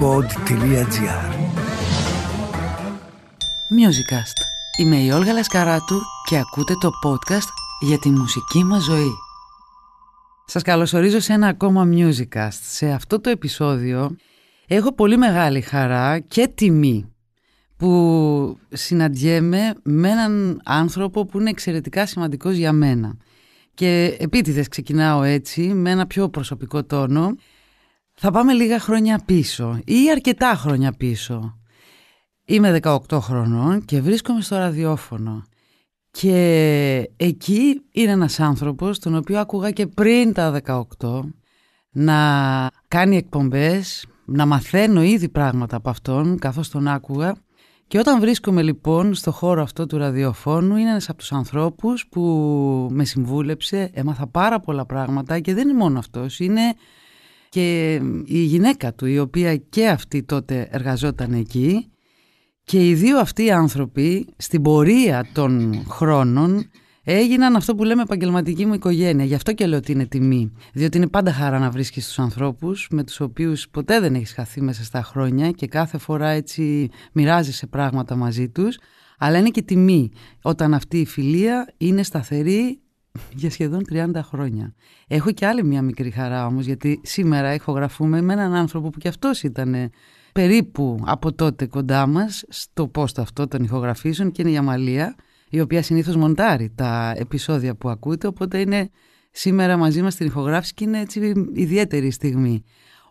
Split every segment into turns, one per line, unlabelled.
pod.gr Musicast. Είμαι η Όλγα Λασκαράτου και ακούτε το podcast για τη μουσική μας ζωή. Σας καλωσορίζω σε ένα ακόμα Musicast. Σε αυτό το επεισόδιο έχω πολύ μεγάλη χαρά και τιμή που συναντιέμαι με έναν άνθρωπο που είναι εξαιρετικά σημαντικός για μένα. Και επίτηδες ξεκινάω έτσι, με ένα πιο προσωπικό τόνο, θα πάμε λίγα χρόνια πίσω ή αρκετά χρόνια πίσω. Είμαι 18 χρονών και βρίσκομαι στο ραδιόφωνο. Και εκεί είναι ένας άνθρωπος, τον οποίο άκουγα και πριν τα 18, να κάνει εκπομπές, να μαθαίνω ήδη πράγματα από αυτόν, καθώς τον άκουγα. Και όταν βρίσκομαι λοιπόν στο χώρο αυτό του ραδιοφώνου, είναι ένας από τους ανθρώπους που με συμβούλεψε, έμαθα πάρα πολλά πράγματα και δεν είναι μόνο αυτός, είναι και η γυναίκα του η οποία και αυτή τότε εργαζόταν εκεί και οι δύο αυτοί οι άνθρωποι στην πορεία των χρόνων έγιναν αυτό που λέμε επαγγελματική μου οικογένεια. Γι' αυτό και λέω ότι είναι τιμή. Διότι είναι πάντα χαρά να βρίσκεις τους ανθρώπους με τους οποίους ποτέ δεν έχεις χαθεί μέσα στα χρόνια και κάθε φορά έτσι μοιράζεσαι πράγματα μαζί τους. Αλλά είναι και τιμή όταν αυτή η φιλία είναι σταθερή για σχεδόν 30 χρόνια. Έχω και άλλη μια μικρή χαρά όμως, γιατί σήμερα ηχογραφούμε με έναν άνθρωπο που κι αυτός ήταν ε, περίπου από τότε κοντά μας στο post αυτό των ηχογραφήσεων και είναι η Αμαλία, η οποία συνήθως μοντάρει τα επεισόδια που ακούτε, οπότε είναι σήμερα μαζί μας στην ηχογράφηση και είναι έτσι ιδιαίτερη στιγμή.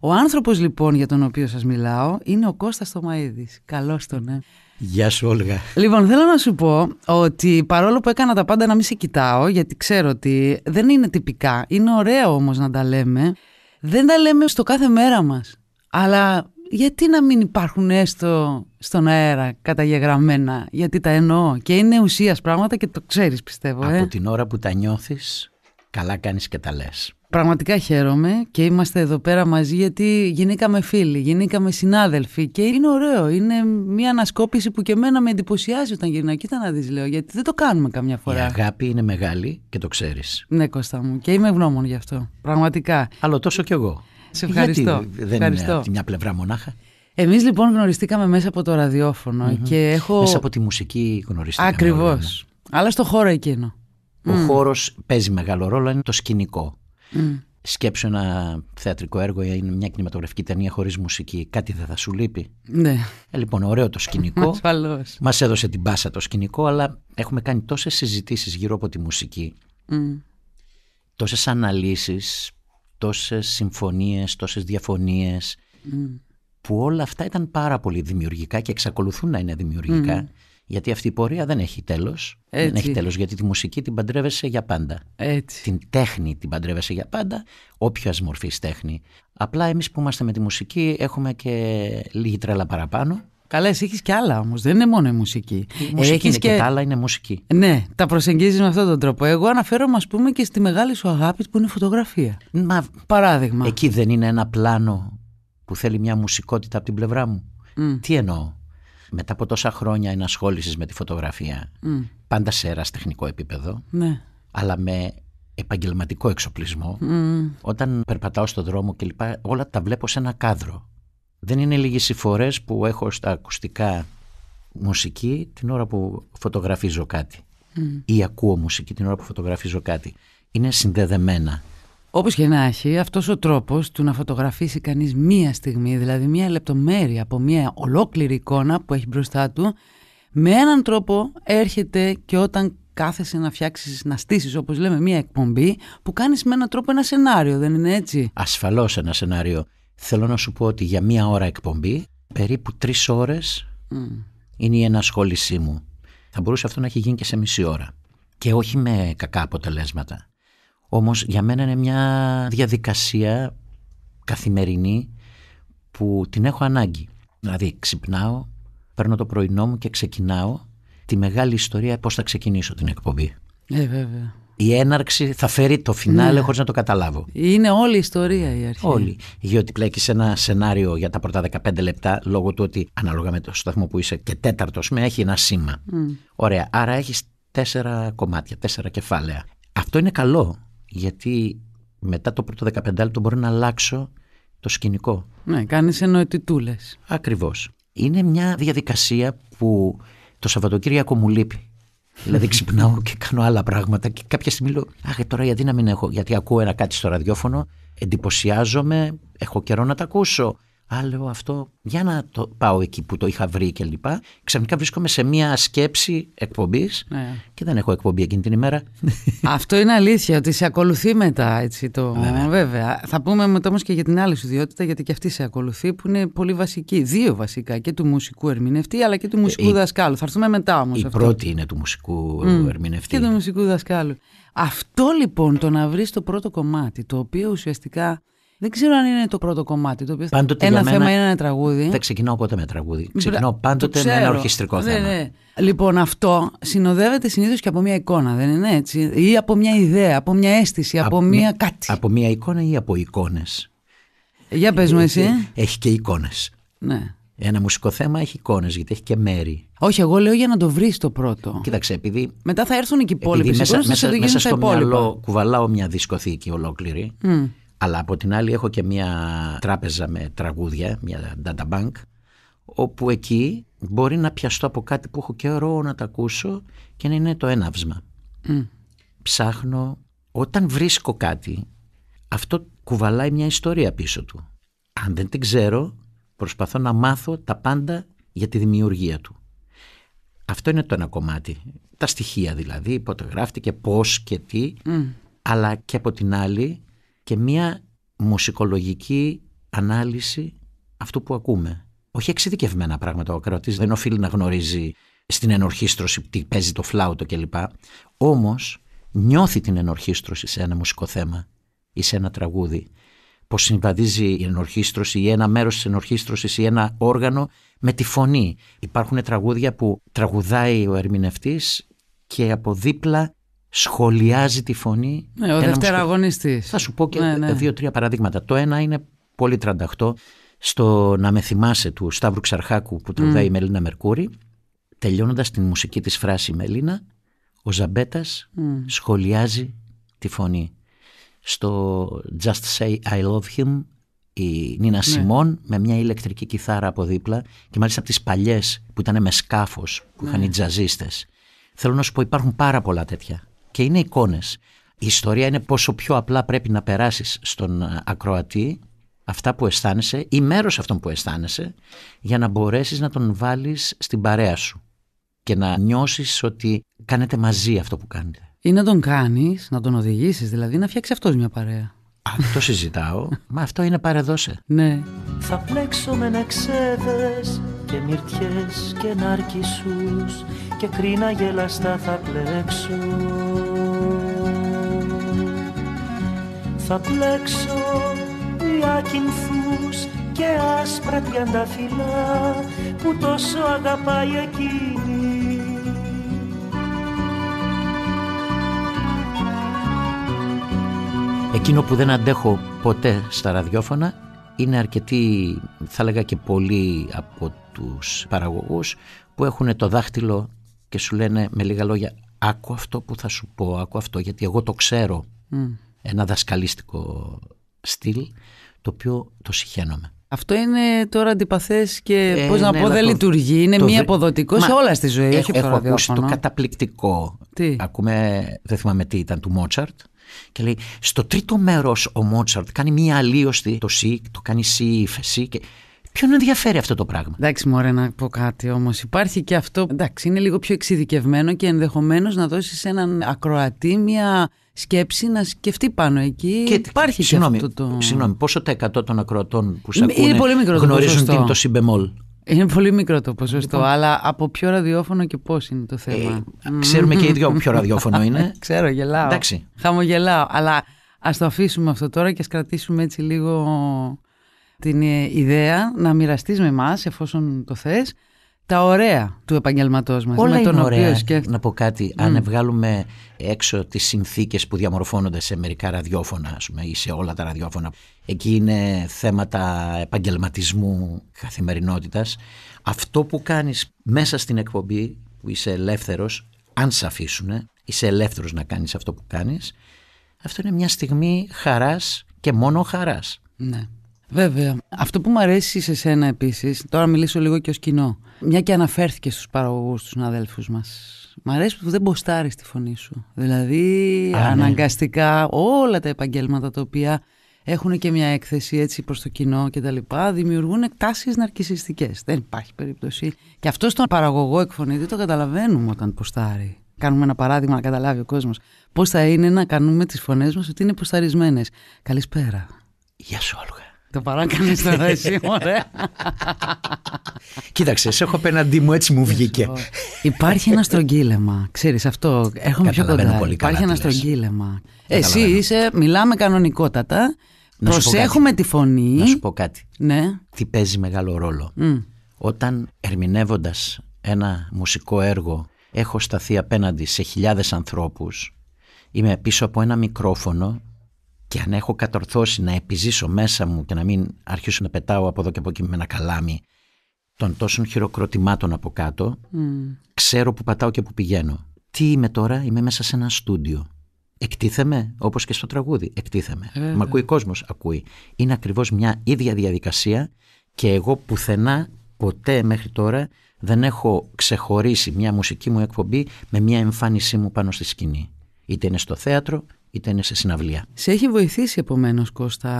Ο άνθρωπος λοιπόν για τον οποίο σας μιλάω είναι ο Κώστας Τομαίδης. Καλώς τον, ε. Γεια σου Όλγα. Λοιπόν, θέλω να σου πω ότι παρόλο που έκανα τα πάντα να μην σε κοιτάω, γιατί ξέρω ότι δεν είναι τυπικά, είναι ωραίο όμως να τα λέμε, δεν τα λέμε στο κάθε μέρα μας. Αλλά γιατί να μην υπάρχουν έστω στον αέρα καταγεγραμμένα, γιατί τα εννοώ και είναι ουσίας πράγματα και το ξέρεις πιστεύω. Ε. Από την ώρα που τα νιώθεις, καλά κάνεις και τα λες. Πραγματικά χαίρομαι και είμαστε εδώ πέρα μαζί γιατί γεννήκαμε φίλοι, γεννήκαμε συνάδελφοι και είναι ωραίο. Είναι μια ανασκόπηση που και εμένα με εντυπωσιάζει όταν γυρνάω. Κοίτα να δεις λέω γιατί δεν το κάνουμε καμιά φορά. Η αγάπη είναι μεγάλη και το ξέρεις. Ναι Κώστα μου και είμαι ευγνώμων γι' αυτό. Πραγματικά. Αλλά τόσο κι εγώ. Σε ευχαριστώ. Γιατί δεν ευχαριστώ. είναι από μια πλευρά μονάχα. Εμείς λοιπόν γνωριστήκαμε μέσα από το ραδιοφωνο και έχω... Μέσα από
τη μουσική γνωριστήκαμε.
Ακριβώς. Αλλά στο χώρο εκείνο. Ο mm.
παίζει μεγάλο ρόλο, είναι το σκηνικό. Σκέψου ένα θεατρικό έργο ή μια κινηματογραφική ταινία χωρίς μουσική. Κάτι δεν θα σου λείπει. Ναι. Ε, λοιπόν, ωραίο το σκηνικό. Μας έδωσε την πάσα το σκηνικό, αλλά έχουμε κάνει τόσες συζητήσεις γύρω από τη μουσική. Mm. Τόσες αναλύσεις, τόσες συμφωνίες, τόσες διαφωνίες. Που όλα αυτά ήταν πάρα πολύ δημιουργικά και εξακολουθούν να είναι δημιουργικά. Γιατί αυτή η πορεία δεν έχει τέλος. Δεν έχει τέλος. Γιατί τη μουσική την παντρεύεσαι για πάντα. Έτσι. Την τέχνη την παντρεύεσαι για πάντα, όποιας μορφής τέχνη. Απλά εμείς που είμαστε με τη μουσική έχουμε και λίγη τρέλα παραπάνω. Καλέ, έχει και άλλα όμως. Δεν είναι μόνο η
μουσική. Η έχεις είναι και... τα άλλα είναι μουσική. Ναι, τα προσεγγίζεις με αυτόν τον τρόπο. Εγώ αναφέρομαι, ας πούμε, και στη μεγάλη σου αγάπη που είναι η φωτογραφία. Μα... Παράδειγμα. Εκεί δεν είναι ένα πλάνο
που θέλει μια μουσικότητα από την πλευρά μου. Τι εννοώ μετά από τόσα χρόνια ενασχόλησης με τη φωτογραφία, πάντα σε τεχνικό επίπεδο, ναι. αλλά με επαγγελματικό εξοπλισμό, όταν περπατάω στον δρόμο και λοιπά όλα τα βλέπω σε ένα κάδρο. Δεν είναι λίγες οι φορές που έχω στα ακουστικά μουσική την ώρα που φωτογραφίζω κάτι ή ακούω μουσική την ώρα που φωτογραφίζω κάτι. Είναι συνδεδεμένα.
Όπως και να έχει, αυτός ο τρόπος του να φωτογραφίσει κανείς μία στιγμή, δηλαδή μία λεπτομέρεια από μία ολόκληρη εικόνα που έχει μπροστά του, με έναν τρόπο έρχεται και όταν κάθεσαι να φτιάξεις, να στήσεις, όπως λέμε, μία εκπομπή που κάνεις με έναν τρόπο ένα σενάριο, δεν είναι έτσι. Ασφαλώς ένα σενάριο.
Θέλω να σου πω ότι για μία ώρα εκπομπή, περίπου τρεις ώρες mm. είναι η ενασχόλησή μου. Θα μπορούσε αυτό να έχει γίνει και σε μισή ώρα. Και όχι με κακά αποτελέσματα. Όμως για μένα είναι μια διαδικασία καθημερινή που την έχω ανάγκη. Δηλαδή ξυπνάω, παίρνω το πρωινό μου και ξεκινάω τη μεγάλη ιστορία πώς θα ξεκινήσω την εκπομπή.
Ε, βέβαια.
Η έναρξη θα φέρει το φινάλε ναι. χωρίς να το καταλάβω. Είναι όλη
η ιστορία η αρχή.
Όλη. Γιατί πλέκεις ένα σενάριο για τα πρώτα 15 λεπτά λόγω του ότι ανάλογα με το σταθμό που είσαι και τέταρτος, με έχει ένα σήμα. Ωραία. Άρα έχεις τέσσερα κομμάτια, τέσσερα κεφάλαια. Αυτό είναι καλό γιατί μετά το πρώτο 15 λεπτό μπορώ να αλλάξω το σκηνικό. Ναι, κάνεις εννοητητούλες. Ακριβώς. Είναι μια διαδικασία που το Σαββατοκύριακο μου λείπει. δηλαδή ξυπνάω και κάνω άλλα πράγματα και κάποια στιγμή λέω «Αχ, τώρα γιατί να μην έχω, γιατί ακούω ένα κάτι στο ραδιόφωνο, εντυπωσιάζομαι, έχω καιρό να τα ακούσω». Α, αυτό, για να το πάω εκεί που το είχα βρει και λοιπά. Ξαφνικά βρίσκομαι
σε μια σκέψη εκπομπής ναι. και δεν έχω εκπομπή εκείνη την ημέρα. Αυτό είναι αλήθεια, ότι σε ακολουθεί μετά. Έτσι, το... Βέβαια. Θα πούμε μετά όμως και για την άλλη σου ιδιότητα, γιατί και αυτή σε ακολουθεί, που είναι πολύ βασική. Δύο βασικά, και του μουσικού ερμηνευτή, αλλά και του ε, μουσικού δασκάλου. Θα έρθουμε μετά όμως. Η αυτό. πρώτη
είναι του μουσικού mm. ερμηνευτή. Και του
μουσικού δασκάλου. Αυτό λοιπόν το να βρεις το πρώτο κομμάτι, το οποίο ουσιαστικά δεν ξέρω αν είναι το πρώτο κομμάτι. Το οποίο... Πάντοτε ένα θέμα είναι ένα τραγούδι. Δεν
ξεκινώ ποτέ με τραγούδι. Ξεκινώ πάντοτε με ένα ορχιστρικό ναι, θέμα.
Ναι. Λοιπόν, αυτό συνοδεύεται συνήθως και από μια εικόνα, δεν είναι έτσι. Ή από μια ιδέα, από μια αίσθηση, από, μια ναι. κάτι. Από μια εικόνα ή από εικόνες. Για πες μου, ε, εσύ.
Ε, έχει και εικόνες. Ναι. Ένα μουσικό θέμα έχει εικόνες, γιατί έχει και μέρη. Όχι, εγώ
λέω για να το βρεις το πρώτο. Κοίταξε, επειδή. Μετά θα έρθουν και οι υπόλοιποι. Μέσα, μέσα, μέσα στο υπόλοιπα.
μυαλό κουβαλάω μια δισκοθήκη ολόκληρη. Αλλά από την άλλη έχω και μια τράπεζα με τραγούδια, μια data bank, όπου εκεί μπορεί να πιαστώ από κάτι που έχω καιρό να τα ακούσω και να είναι το έναυσμα. Mm. Ψάχνω. Όταν βρίσκω κάτι, αυτό κουβαλάει μια ιστορία πίσω του. Αν δεν την ξέρω, προσπαθώ να μάθω τα πάντα για τη δημιουργία του. Αυτό είναι το ένα κομμάτι. Τα στοιχεία δηλαδή, πότε γράφτηκε, πώς και τι. Αλλά και από την άλλη και μια μουσικολογική ανάλυση αυτού που ακούμε. Όχι εξειδικευμένα πράγματα. Ο ακροατής δεν οφείλει να γνωρίζει στην ενορχίστρωση τι παίζει το φλάουτο κλπ. Όμως νιώθει την ενορχίστρωση σε ένα μουσικό θέμα ή σε ένα τραγούδι. Πώς συμβαδίζει η ενορχίστρωση πως συμβαδιζει ένα μέρος της ενορχίστρωση ή ένα όργανο με τη φωνή. Υπάρχουν τραγούδια που τραγουδάει ο ερμηνευτής και από δίπλα σχολιάζει τη φωνή.
Ναι, ο αγωνιστή. Θα σου πω και ναι, ναι,
δύο-τρία παραδείγματα. Το ένα είναι πολύ τρανταχτό στο Να με θυμάσαι του Σταύρου Ξαρχάκου που τραγουδάει mm. η Μελίνα Μερκούρη. Τελειώνοντας τη μουσική της φράση Μελίνα, ο Ζαμπέτας mm. σχολιάζει τη φωνή. Στο Just Say I Love Him η Νίνα ναι. Σιμών με μια ηλεκτρική κιθάρα από δίπλα και μάλιστα από τις παλιές που ήταν με σκάφος που ναι. είχαν οι τζαζίστες. Θέλω να σου πω υπάρχουν πάρα πολλά τέτοια και είναι εικόνες. Η ιστορία είναι πόσο πιο απλά πρέπει να περάσεις στον ε, ακροατή αυτά που αισθάνεσαι ή μέρος αυτών που αισθάνεσαι για να μπορέσεις να τον βάλεις στην παρέα σου και να νιώσεις ότι κάνετε μαζί αυτό που κάνετε.
Ή να τον κάνεις, να τον οδηγήσεις, δηλαδή να φτιάξει αυτός μια παρέα. Αυτό συζητάω, μα αυτό είναι παρεδώσε. Ναι.
Θα πλέξω με νεξέδες και μυρτιές και ναρκισούς και κρίνα γελαστά θα πλέξω Θα πλέξω λιακινθούς και άσπρα τριανταφυλά που τόσο αγαπάει εκείνη.
Εκείνο που δεν αντέχω ποτέ στα ραδιόφωνα είναι αρκετοί, θα λέγα και πολλοί από τους παραγωγούς που έχουν το δάχτυλο και σου λένε με λίγα λόγια «Άκου αυτό που θα σου πω, άκου αυτό γιατί εγώ το ξέρω» ένα δασκαλίστικο στυλ το οποίο το συχαίνομαι.
Αυτό είναι τώρα αντιπαθές και ε, πώς να ναι, πω, δεν λειτουργεί. Είναι μη αποδοτικό σε όλα στη ζωή. Ε, έχω, έχω ακούσει το
καταπληκτικό. Ακούμε, δεν θυμάμαι τι ήταν, του Μότσαρτ. Και λέει, στο τρίτο μέρος ο Μότσαρτ κάνει μία αλλίωση το σι, το κάνει σι,
φεσί. Και Ποιον ενδιαφέρει αυτό το πράγμα. Εντάξει, Μωρέ, να πω κάτι όμως. Υπάρχει και αυτό. Εντάξει, είναι λίγο πιο εξειδικευμένο και ενδεχομένως να δώσει σε έναν ακροατή μια σκέψη να σκεφτεί πάνω εκεί. Και υπάρχει συγνώμη, και αυτό το. Συγγνώμη, πόσο τα 100 των ακροατών που σε ακούνε είναι πολύ μικρό γνωρίζουν τι είναι το συμπεμόλ. Είναι πολύ μικρό το ποσοστό, λοιπόν. αλλά από ποιο ραδιόφωνο και πώς είναι το θέμα. Ε, ξέρουμε και οι δυο ποιο ραδιόφωνο είναι. Ξέρω, γελάω. Εντάξει. Χαμογελάω. Αλλά ας το αφήσουμε αυτό τώρα και ας κρατήσουμε έτσι λίγο την ε, ιδέα να μοιραστείς με εμάς, εφόσον το θες, τα ωραία του επαγγελματός
μας. Όλα με τον είναι ωραία. Και... Να πω κάτι, αν βγάλουμε έξω τις συνθήκες που διαμορφώνονται σε μερικά ραδιόφωνα, ας πούμε, ή σε όλα τα ραδιόφωνα, εκεί είναι θέματα επαγγελματισμού, καθημερινότητας. Αυτό που κάνεις μέσα στην εκπομπή, που είσαι ελεύθερος, αν σε αφήσουν, είσαι ελεύθερος να κάνεις αυτό που κάνεις,
αυτό είναι μια στιγμή χαράς και μόνο χαράς. Ναι. Βέβαια. Αυτό που μου αρέσει σε σένα επίσης, τώρα μιλήσω λίγο και ως κοινό. Μια και αναφέρθηκες στους παραγωγούς, στου αδέλφου μας. Μ' αρέσει που δεν μποστάρεις τη φωνή σου. Δηλαδή, Α, ναι. αναγκαστικά όλα τα επαγγέλματα τα οποία έχουν και μια έκθεση έτσι προς το κοινό κτλ. δημιουργούν τάσεις ναρκιστικέ. Δεν υπάρχει περίπτωση. Και αυτό στον παραγωγό Δεν το καταλαβαίνουμε όταν ποστάρει. Κάνουμε ένα παράδειγμα να καταλάβει ο κόσμος. Πώς θα είναι να κάνουμε τις φωνές μας ότι είναι ποσταρισμένες. Καλησπέρα. Γεια σου, Όλγα. Το παράκανε τώρα εσύ,
ωραία. Κοίταξε, σε έχω απέναντί μου, έτσι μου βγήκε.
Υπάρχει ένα στρογγύλεμα. Ξέρεις αυτό, έρχομαι πιο κοντά. Υπάρχει ένα στρογγύλεμα. Εσύ είσαι, μιλάμε κανονικότατα.
Να προσέχουμε
τη φωνή. Να σου πω κάτι. Ναι.
Τι παίζει μεγάλο ρόλο. Όταν ερμηνεύοντας ένα μουσικό έργο έχω σταθεί απέναντι σε χιλιάδες ανθρώπους είμαι πίσω από ένα μικρόφωνο και αν έχω κατορθώσει να επιζήσω μέσα μου και να μην αρχίσω να πετάω από εδώ και από εκεί με ένα καλάμι των τόσων χειροκροτημάτων από κάτω, mm. ξέρω που πατάω και που πηγαίνω. Τι είμαι τώρα, είμαι μέσα σε ένα στούντιο. Εκτίθεμαι, όπως και στο τραγούδι, εκτίθεμαι. Ε, Μ' ακούει κόσμος, ακούει. Είναι ακριβώς μια ίδια διαδικασία και εγώ πουθενά ποτέ μέχρι τώρα δεν έχω ξεχωρίσει μια μουσική μου εκπομπή με μια εμφάνισή μου πάνω στη σκηνή. Είτε είναι στο θέατρο, είτε είναι σε συναυλία.
Σε έχει βοηθήσει επομένως, Κώστα,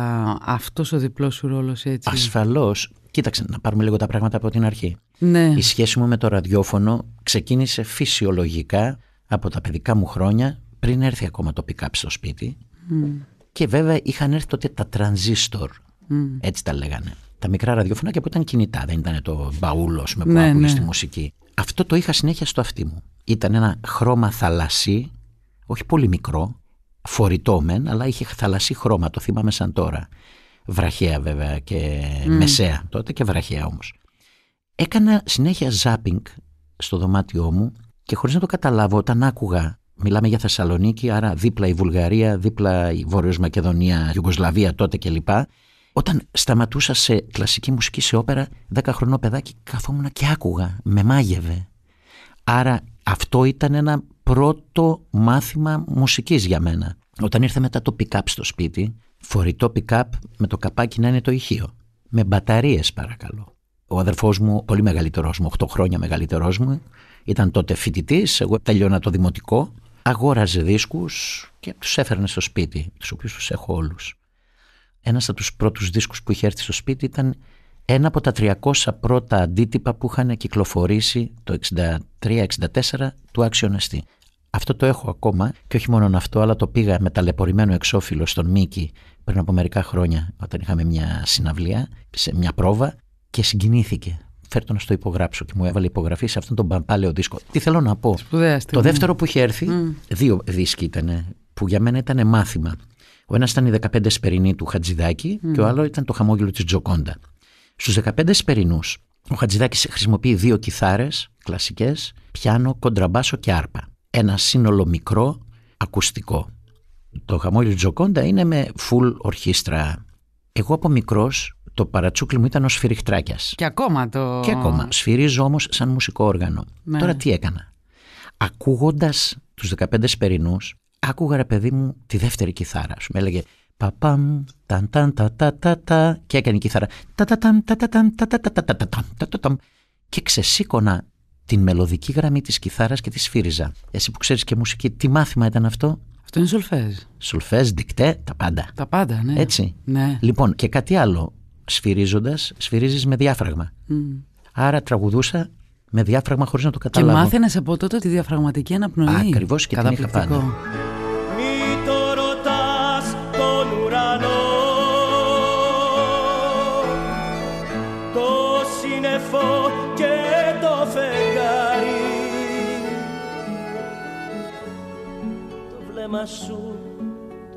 αυτός ο διπλός σου ρόλος έτσι. Ασφαλώς. Κοίταξε, να πάρουμε λίγο τα πράγματα από την αρχή. Ναι. Η σχέση μου με το ραδιόφωνο
ξεκίνησε φυσιολογικά από τα παιδικά μου χρόνια, πριν έρθει ακόμα το pick-up στο σπίτι. Mm. Και βέβαια είχαν έρθει τότε τα τρανζίστορ, mm. έτσι τα λέγανε. Τα μικρά ραδιόφωνα και που ήταν κινητά, δεν ήταν το μπαούλο με που ναι, ναι, τη μουσική. Αυτό το είχα συνέχεια στο αυτί μου. Ήταν ένα χρώμα θαλασσί, όχι πολύ μικρό, φορητό μεν, αλλά είχε θαλασσί χρώμα, το θυμάμαι σαν τώρα. Βραχαία βέβαια και mm. μεσαία τότε και βραχαία όμως. Έκανα συνέχεια ζάπινγκ στο δωμάτιό μου και χωρίς να το καταλάβω όταν άκουγα Μιλάμε για Θεσσαλονίκη, άρα δίπλα η Βουλγαρία, δίπλα η Βόρειος Μακεδονία, Ιουγκοσλαβία τότε κλπ. Όταν σταματούσα σε κλασική μουσική, σε όπερα, 10 χρονό παιδάκι καθόμουν και άκουγα, με μάγευε. Άρα αυτό ήταν ένα πρώτο μάθημα μουσικής για μένα. Όταν ήρθε μετά το pick-up στο σπίτι, φορητό pick-up με το καπάκι να είναι το ηχείο. Με μπαταρίες παρακαλώ. Ο αδερφός μου, πολύ μεγαλύτερός μου, 8 χρόνια μεγαλύτερός μου, ήταν τότε φοιτητής, εγώ τελειώνα το δημοτικό, αγόραζε δίσκους και τους έφερνε στο σπίτι, τους οποίους τους έχω όλους. Ένας από τους πρώτους δίσκους που είχε έρθει στο σπίτι ήταν ένα από τα 300 πρώτα αντίτυπα που είχαν κυκλοφορήσει το 63-64 του Αξιονεστή. Αυτό το έχω ακόμα και όχι μόνο αυτό, αλλά το πήγα με ταλαιπωρημένο εξώφυλλο στον Μίκη πριν από μερικά χρόνια, όταν είχαμε μια συναυλία, σε μια πρόβα και συγκινήθηκε. Φέρτο να στο υπογράψω και μου έβαλε υπογραφή σε αυτόν τον παλαιό δίσκο. Τι θέλω να πω. το δεύτερο που είχε έρθει, mm. δύο δίσκοι ήταν, που για μένα ήταν μάθημα. Ο ένας ήταν η 15 Σπερινή του Χατζηδάκη mm. και ο άλλο ήταν το χαμόγελο της Τζοκόντα. Στους 15 Σπερινούς, ο Χατζηδάκης χρησιμοποιεί δύο κιθάρες κλασικές, πιάνο, κοντραμπάσο και άρπα ένα σύνολο μικρό ακουστικό. Το χαμόγελο Τζοκόντα είναι με full ορχήστρα. Εγώ από μικρός το παρατσούκλι μου ήταν ο σφυριχτράκιας.
Και ακόμα το... Και ακόμα.
Σφυρίζω όμως σαν μουσικό όργανο. Τώρα τι έκανα. Ακούγοντας τους 15 σπερινού, άκουγα ρε παιδί μου τη δεύτερη κιθάρα. Σου με έλεγε παπαμ, ταν ταν τα τα τα τα και έκανε η κιθάρα τα τα τα τα τα τα τα τα τα τα και την μελωδική γραμμή της κιθάρας και της σφύριζα. Εσύ που ξέρεις και μουσική, τι μάθημα ήταν αυτό? Αυτό είναι σολφέζ. Σολφέζ, δικτέ, τα πάντα. Τα πάντα, ναι. Έτσι. Ναι. Λοιπόν, και κάτι άλλο. Σφυρίζοντας, σφυρίζεις με διάφραγμα. Άρα τραγουδούσα με διάφραγμα χωρίς να το καταλάβω. Και μάθαινες
από τότε τη διαφραγματική αναπνοή. Ακριβώς και την είχα πάντα.
βλέμμα σου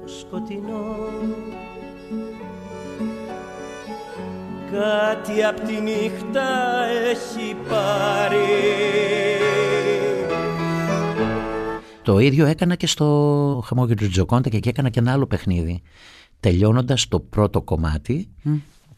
το σκοτεινό
κάτι απ' τη νύχτα έχει πάρει
το ίδιο έκανα και στο χαμόγελο του Τζοκόντα και έκανα και ένα άλλο παιχνίδι τελειώνοντας το πρώτο κομμάτι mm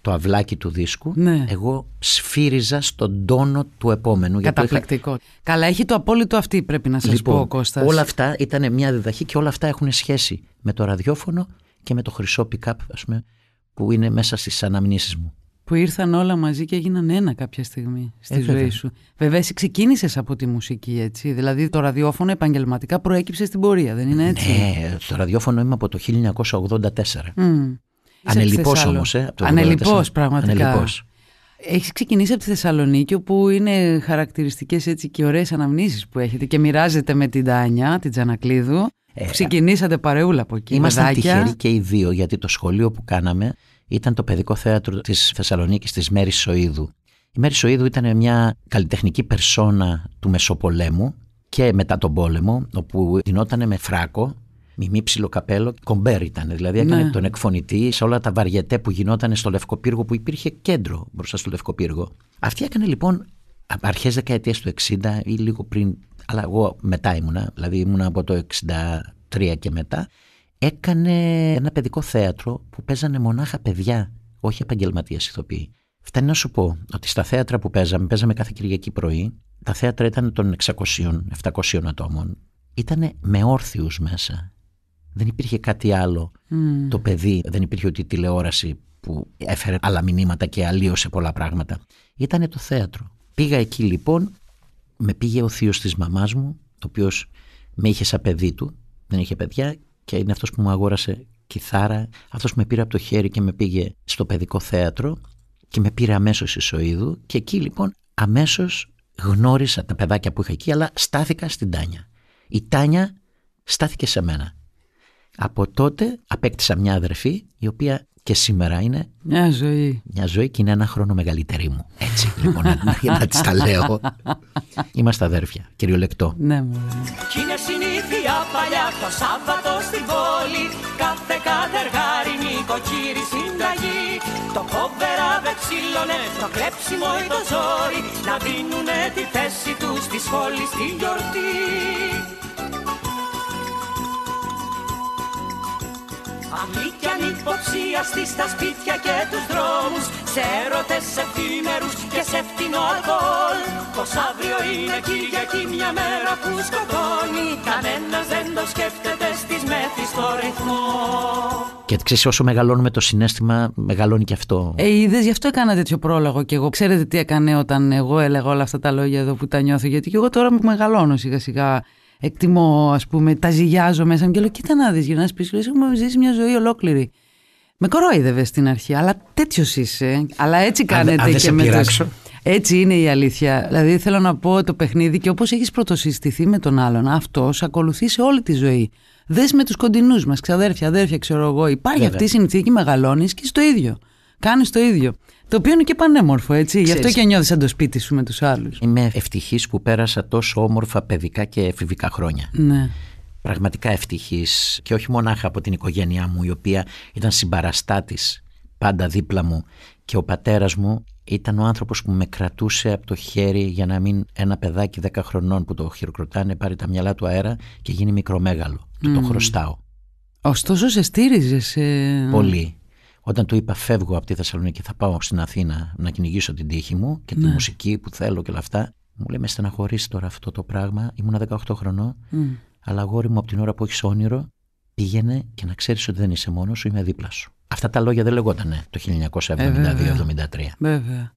το αυλάκι του δίσκου, ναι. εγώ σφύριζα στον τόνο του επόμενου. Καταπληκτικό.
Είχα... Καλά, έχει το απόλυτο αυτή πρέπει να σας λοιπόν, πω, Κώστας. Όλα
αυτά ήταν μια διδαχή και όλα αυτά έχουν σχέση με το ραδιόφωνο και με το χρυσό pick-up, ας πούμε, που είναι μέσα στις αναμνήσεις μου.
Που ήρθαν όλα μαζί και έγιναν ένα κάποια στιγμή στη ε, ζωή σου. Βέβαια, εσύ ξεκίνησες από τη μουσική, έτσι. Δηλαδή, το ραδιόφωνο επαγγελματικά προέκυψε στην πορεία, δεν είναι έτσι. Ναι,
το ραδιόφωνο είμαι από το 1984.
Ανελειπώ όμως. ε, Ανελειπώ πραγματικά. Έχεις ξεκινήσει από τη Θεσσαλονίκη, όπου είναι χαρακτηριστικές και ωραίες αναμνήσεις που έχετε και μοιράζετε με την Τάνια, την Τζανακλίδου. Ε, Ξεκινήσατε παρεούλα από εκεί. Ήμασταν τυχεροί
και οι δύο, γιατί το σχολείο που κάναμε ήταν το παιδικό θέατρο της Θεσσαλονίκης της Μέρης Σοίδου. Η Μέρη Σοίδου ήταν μια καλλιτεχνική περσόνα του Μεσοπολέμου και μετά τον πόλεμο, όπου γινόταν με φράκο Μιμή ψιλοκαπέλο, κομπέρ ήταν. Δηλαδή έκανε ναι. τον εκφωνητή σε όλα τα βαριετέ που γινόταν στο Λευκό Πύργο που υπήρχε κέντρο μπροστά στο Λευκό Πύργο. Αυτή έκανε λοιπόν αρχές δεκαετίας του 60 ή λίγο πριν, αλλά εγώ μετά ήμουνα, δηλαδή ήμουνα από το 63 και μετά. Έκανε ένα παιδικό θέατρο που παίζανε μονάχα παιδιά, όχι επαγγελματίες ηθοποιοί. Φτάνει να σου πω ότι στα θέατρα που παίζαμε, παίζαμε κάθε Κυριακή πρωί, τα θέατρα ήταν των 600-700 ατόμων. Ήταν με όρθιους μέσα δεν υπήρχε κάτι άλλο mm. το παιδί, δεν υπήρχε οτι η τηλεόραση που έφερε άλλα μηνύματα και αλλίωσε πολλά πράγματα. Ήτανε το θέατρο. Πήγα εκεί λοιπόν, με πήγε ο θείος της μαμάς μου, το οποίος με είχε σαν παιδί του, δεν είχε παιδιά και είναι αυτός που μου αγόρασε κιθάρα, αυτός που με πήρε από το χέρι και με πήγε στο παιδικό θέατρο και με πήρε αμέσως Ισοίδου και εκεί λοιπόν αμέσως γνώρισα τα παιδάκια που είχα εκεί αλλά στάθηκα στην Τάνια. Η Τάνια στάθηκε σε μένα. Από τότε απέκτησα μια αδερφή η οποία και σήμερα είναι. Μια ζωή. Μια ζωή και είναι ένα χρόνο μεγαλύτερη μου. Έτσι, λοιπόν, να, να της τα λέω. Είμαστε αδέρφια, κυριολεκτό. Ναι, μου
Είναι συνήθεια παλιά το Σάββατο στην πόλη. Κάθε κατεργάρι νοικοκύρη συνταγή. Το κόβερα δε ξύλωνε, το κλέψιμο ή το ζόρι. Να δίνουνε τη θέση τους στη σχόλη στην γιορτή. Απλή κι στη στα σπίτια και τους δρόμους Σε έρωτες εφήμερους και σε φτηνό αλκοόλ Πως αύριο είναι Κυριακή μια μέρα που σκοτώνει Κανένας δεν το σκέφτεται στις μέθης στο ρυθμό
Και ξέρεις, όσο μεγαλώνουμε το συνέστημα, μεγαλώνει και αυτό.
Ε, είδες, γι' αυτό έκανα τέτοιο πρόλογο και εγώ. Ξέρετε τι έκανε όταν εγώ έλεγα όλα αυτά τα λόγια εδώ που τα νιώθω. Γιατί και εγώ τώρα μεγαλώνω σιγά σιγά εκτιμώ, ας πούμε, τα ζυγιάζω μέσα μου και λέω: Κοίτα να δεις, γυρνά πίσω. Λες, έχουμε ζήσει μια ζωή ολόκληρη. Με κορόιδευες στην αρχή, αλλά τέτοιος είσαι. Αλλά έτσι κάνετε αν, και μετά. Έτσι είναι η αλήθεια. Δηλαδή θέλω να πω το παιχνίδι και όπως έχεις πρωτοσυστηθεί με τον άλλον, αυτός ακολουθεί σε όλη τη ζωή. Δες με τους κοντινούς μας, ξαδέρφια, αδέρφια, ξέρω εγώ. Υπάρχει Βέβαια. αυτή η συνθήκη, μεγαλώνεις και στο ίδιο. Κάνεις το ίδιο. Το οποίο είναι και πανέμορφο, έτσι. Ξέρεις. Γι' αυτό και νιώθεις σαν το σπίτι σου με τους
άλλους. Είμαι ευτυχής που πέρασα τόσο όμορφα παιδικά και εφηβικά χρόνια. Ναι. Πραγματικά ευτυχής και όχι μονάχα από την οικογένειά μου, η οποία ήταν συμπαραστάτης πάντα δίπλα μου και ο πατέρας μου ήταν ο άνθρωπος που με κρατούσε από το χέρι για να μην ένα παιδάκι 10 χρονών που το χειροκροτάνε πάρει τα μυαλά του αέρα και γίνει μικρομέγαλο. Mm. το χρωστάω.
Ωστόσο σε στήριζε. Πολύ.
Όταν του είπα φεύγω από τη Θεσσαλονίκη, θα πάω στην Αθήνα να κυνηγήσω την τύχη μου και ναι. τη μουσική που θέλω και όλα αυτά. Μου λέει με στεναχωρήσει τώρα αυτό το πράγμα. Ήμουν 18 χρονών, αλλά αγόρι μου από την ώρα που έχεις όνειρο, πήγαινε και να ξέρεις ότι δεν είσαι μόνος σου, είμαι δίπλα σου. Αυτά τα λόγια δεν λεγότανε το 1972-73. Ε,
βέβαια.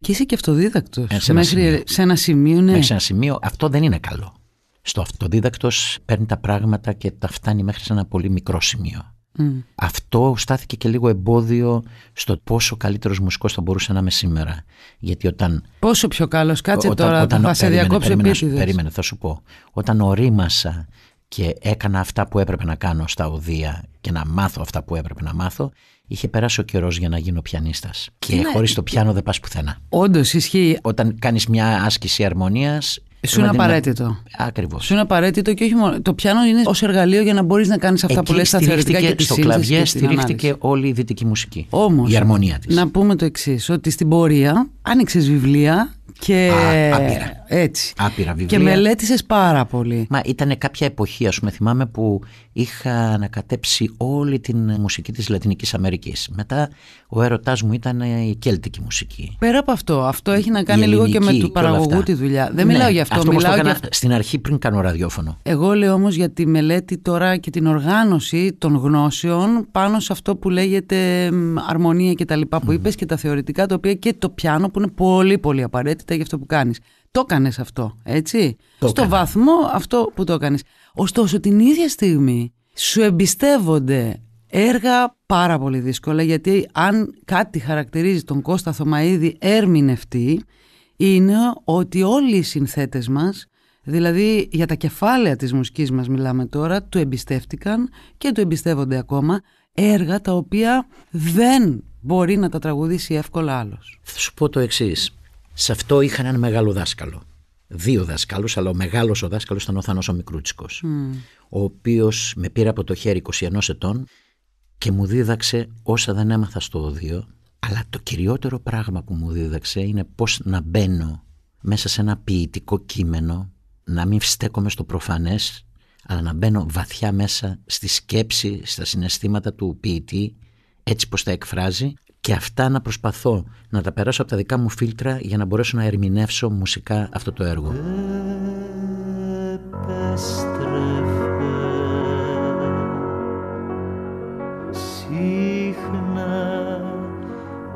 Και είσαι και αυτοδίδακτος. Ε, σε, Μέχρι... σε ένα σημείο, Μέχρι ναι. ε, σε
ένα σημείο, αυτό δεν είναι καλό. Στο αυτοδίδακτος παίρνει τα πράγματα και τα φτάνει μέχρι σε ένα πολύ μικρό σημείο. Mm. Αυτό στάθηκε και λίγο εμπόδιο στο πόσο καλύτερος μουσικός θα μπορούσα να είμαι σήμερα. Γιατί όταν.
Πόσο πιο καλός, κάτσε όταν, τώρα, όταν, θα σε διακόψω Περίμενε,
θα σου πω. Όταν ορίμασα και έκανα αυτά που έπρεπε να κάνω στα οδεία και να μάθω αυτά που έπρεπε να μάθω, είχε περάσει ο καιρός για να γίνω πιανίστας. Και ναι. χωρίς το πιάνο δεν πας πουθενά. Όντως, ισχύει. Όταν κάνεις μια άσκηση αρμονίας, σου είναι απαραίτητο. Ακριβώς.
Σου είναι απαραίτητο και όχι μόνο. Το πιάνο είναι ως εργαλείο για να μπορείς να κάνεις αυτά που λες στα θεωρητικά και Στο κλαβιέ στηρίχτηκε
όλη η δυτική μουσική. Όμως. η αρμονία
της. Να πούμε το εξής, ότι στην πορεία άνοιξες βιβλία και Α, άπειρα. έτσι. Άπειρα βιβλία. Και μελέτησες
πάρα πολύ. Μα ήταν κάποια εποχή, ας πούμε, θυμάμαι που είχα ανακατέψει όλη την μουσική της Λατινικής Αμερικής. Μετά ο έρωτάς μου ήταν η κέλτικη μουσική.
Πέρα από αυτό, αυτό έχει να κάνει λίγο και με του παραγωγού τη δουλειά. Δεν ναι, μιλάω για αυτό. αυτό μιλάω για... Έκανα
στην αρχή πριν κάνω ραδιόφωνο.
Εγώ λέω όμως για τη μελέτη τώρα και την οργάνωση των γνώσεων πάνω σε αυτό που λέγεται αρμονία κτλ. που mm. είπες και τα θεωρητικά, τα οποία και το πιάνο που είναι πολύ πολύ απαραίτητο απαραίτητα για αυτό που κάνεις. Το έκανες αυτό, έτσι. στο βαθμό αυτό που το έκανες. Ωστόσο, την ίδια στιγμή σου εμπιστεύονται έργα πάρα πολύ δύσκολα, γιατί αν κάτι χαρακτηρίζει τον Κώστα Θωμαίδη έρμηνευτή, είναι ότι όλοι οι συνθέτες μας, δηλαδή για τα κεφάλαια της μουσικής μας μιλάμε τώρα, του εμπιστεύτηκαν και του εμπιστεύονται ακόμα έργα τα οποία δεν μπορεί να τα τραγουδήσει εύκολα άλλος. Θα σου πω το εξής. Σε αυτό είχαν έναν μεγάλο δάσκαλο. Δύο δάσκαλους, αλλά ο
μεγάλος ο δάσκαλος ήταν ο Θανός ο Μικρούτσικος, ο οποίος με πήρε από το χέρι 21 ετών και μου δίδαξε όσα δεν έμαθα στο οδείο, αλλά το κυριότερο πράγμα που μου δίδαξε είναι πώς να μπαίνω μέσα σε ένα ποιητικό κείμενο, να μην στέκομαι στο προφανές, αλλά να μπαίνω βαθιά μέσα στη σκέψη, στα συναισθήματα του ποιητή, έτσι πως τα εκφράζει, και αυτά να προσπαθώ να τα περάσω από τα δικά μου φίλτρα για να μπορέσω να ερμηνεύσω μουσικά αυτό το έργο.
συχνά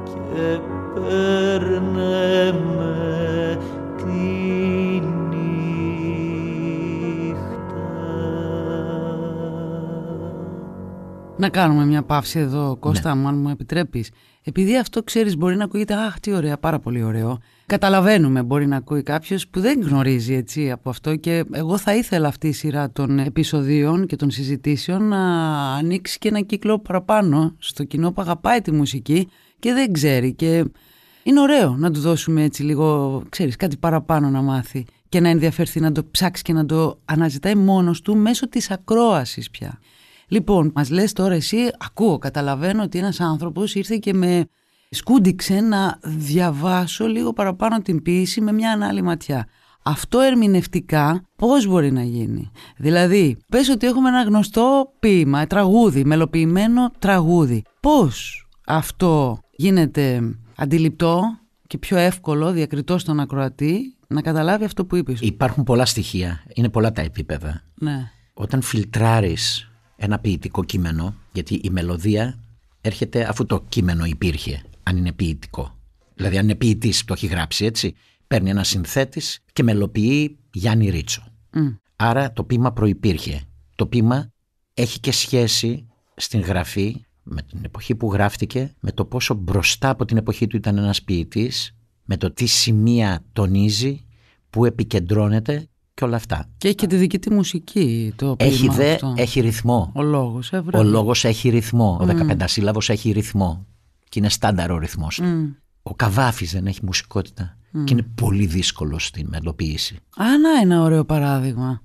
και
Να κάνουμε μια παύση εδώ, ναι. Κώστα, ναι. αν μου επιτρέπεις. Επειδή αυτό ξέρεις μπορεί να ακούγεται «Αχ, τι ωραία, πάρα πολύ ωραίο». Καταλαβαίνουμε μπορεί να ακούει κάποιος που δεν γνωρίζει έτσι από αυτό και εγώ θα ήθελα αυτή η σειρά των επεισοδίων και των συζητήσεων να ανοίξει και ένα κύκλο παραπάνω στο κοινό που αγαπάει τη μουσική και δεν ξέρει και είναι ωραίο να του δώσουμε έτσι λίγο, ξέρεις, κάτι παραπάνω να μάθει και να ενδιαφερθεί να το ψάξει και να το αναζητάει μόνος του μέσω της ακρόασης πια. Λοιπόν, μας λες τώρα εσύ, ακούω, καταλαβαίνω ότι ένας άνθρωπος ήρθε και με σκούντιξε να διαβάσω λίγο παραπάνω την ποίηση με μια άλλη ματιά. Αυτό ερμηνευτικά πώς μπορεί να γίνει. Δηλαδή, πες ότι έχουμε ένα γνωστό ποίημα, τραγούδι, μελοποιημένο τραγούδι. Πώς αυτό γίνεται αντιληπτό και πιο εύκολο, διακριτό στον ακροατή, να καταλάβει αυτό που είπες. Υπάρχουν πολλά
στοιχεία, είναι πολλά τα επίπεδα. Ναι. Όταν φιλτράρεις ένα ποιητικό κείμενο, γιατί η μελωδία έρχεται αφού το κείμενο υπήρχε, αν είναι ποιητικό. Δηλαδή, αν είναι ποιητής που το έχει γράψει, έτσι. Παίρνει ένα συνθέτης και μελοποιεί Γιάννη Ρίτσο. Mm. Άρα το πείμα προϋπήρχε. Το πείμα έχει και σχέση στην γραφή με την εποχή που γράφτηκε, με το πόσο μπροστά από την εποχή του ήταν ένας ποιητής, με το τι σημεία τονίζει, που επικεντρώνεται και όλα αυτά.
Και έχει και τη δική τη μουσική το έχει δε,
έχει ρυθμό.
Ο λόγος, ε, Ο
λόγος έχει ρυθμό. Ο 15 mm. σύλλαβος έχει ρυθμό. Και είναι στάνταρο ο ρυθμός mm. Ο Καβάφης δεν έχει μουσικότητα. Mm. Και είναι πολύ δύσκολο στην μελοποίηση.
Α, να, ένα ωραίο παράδειγμα.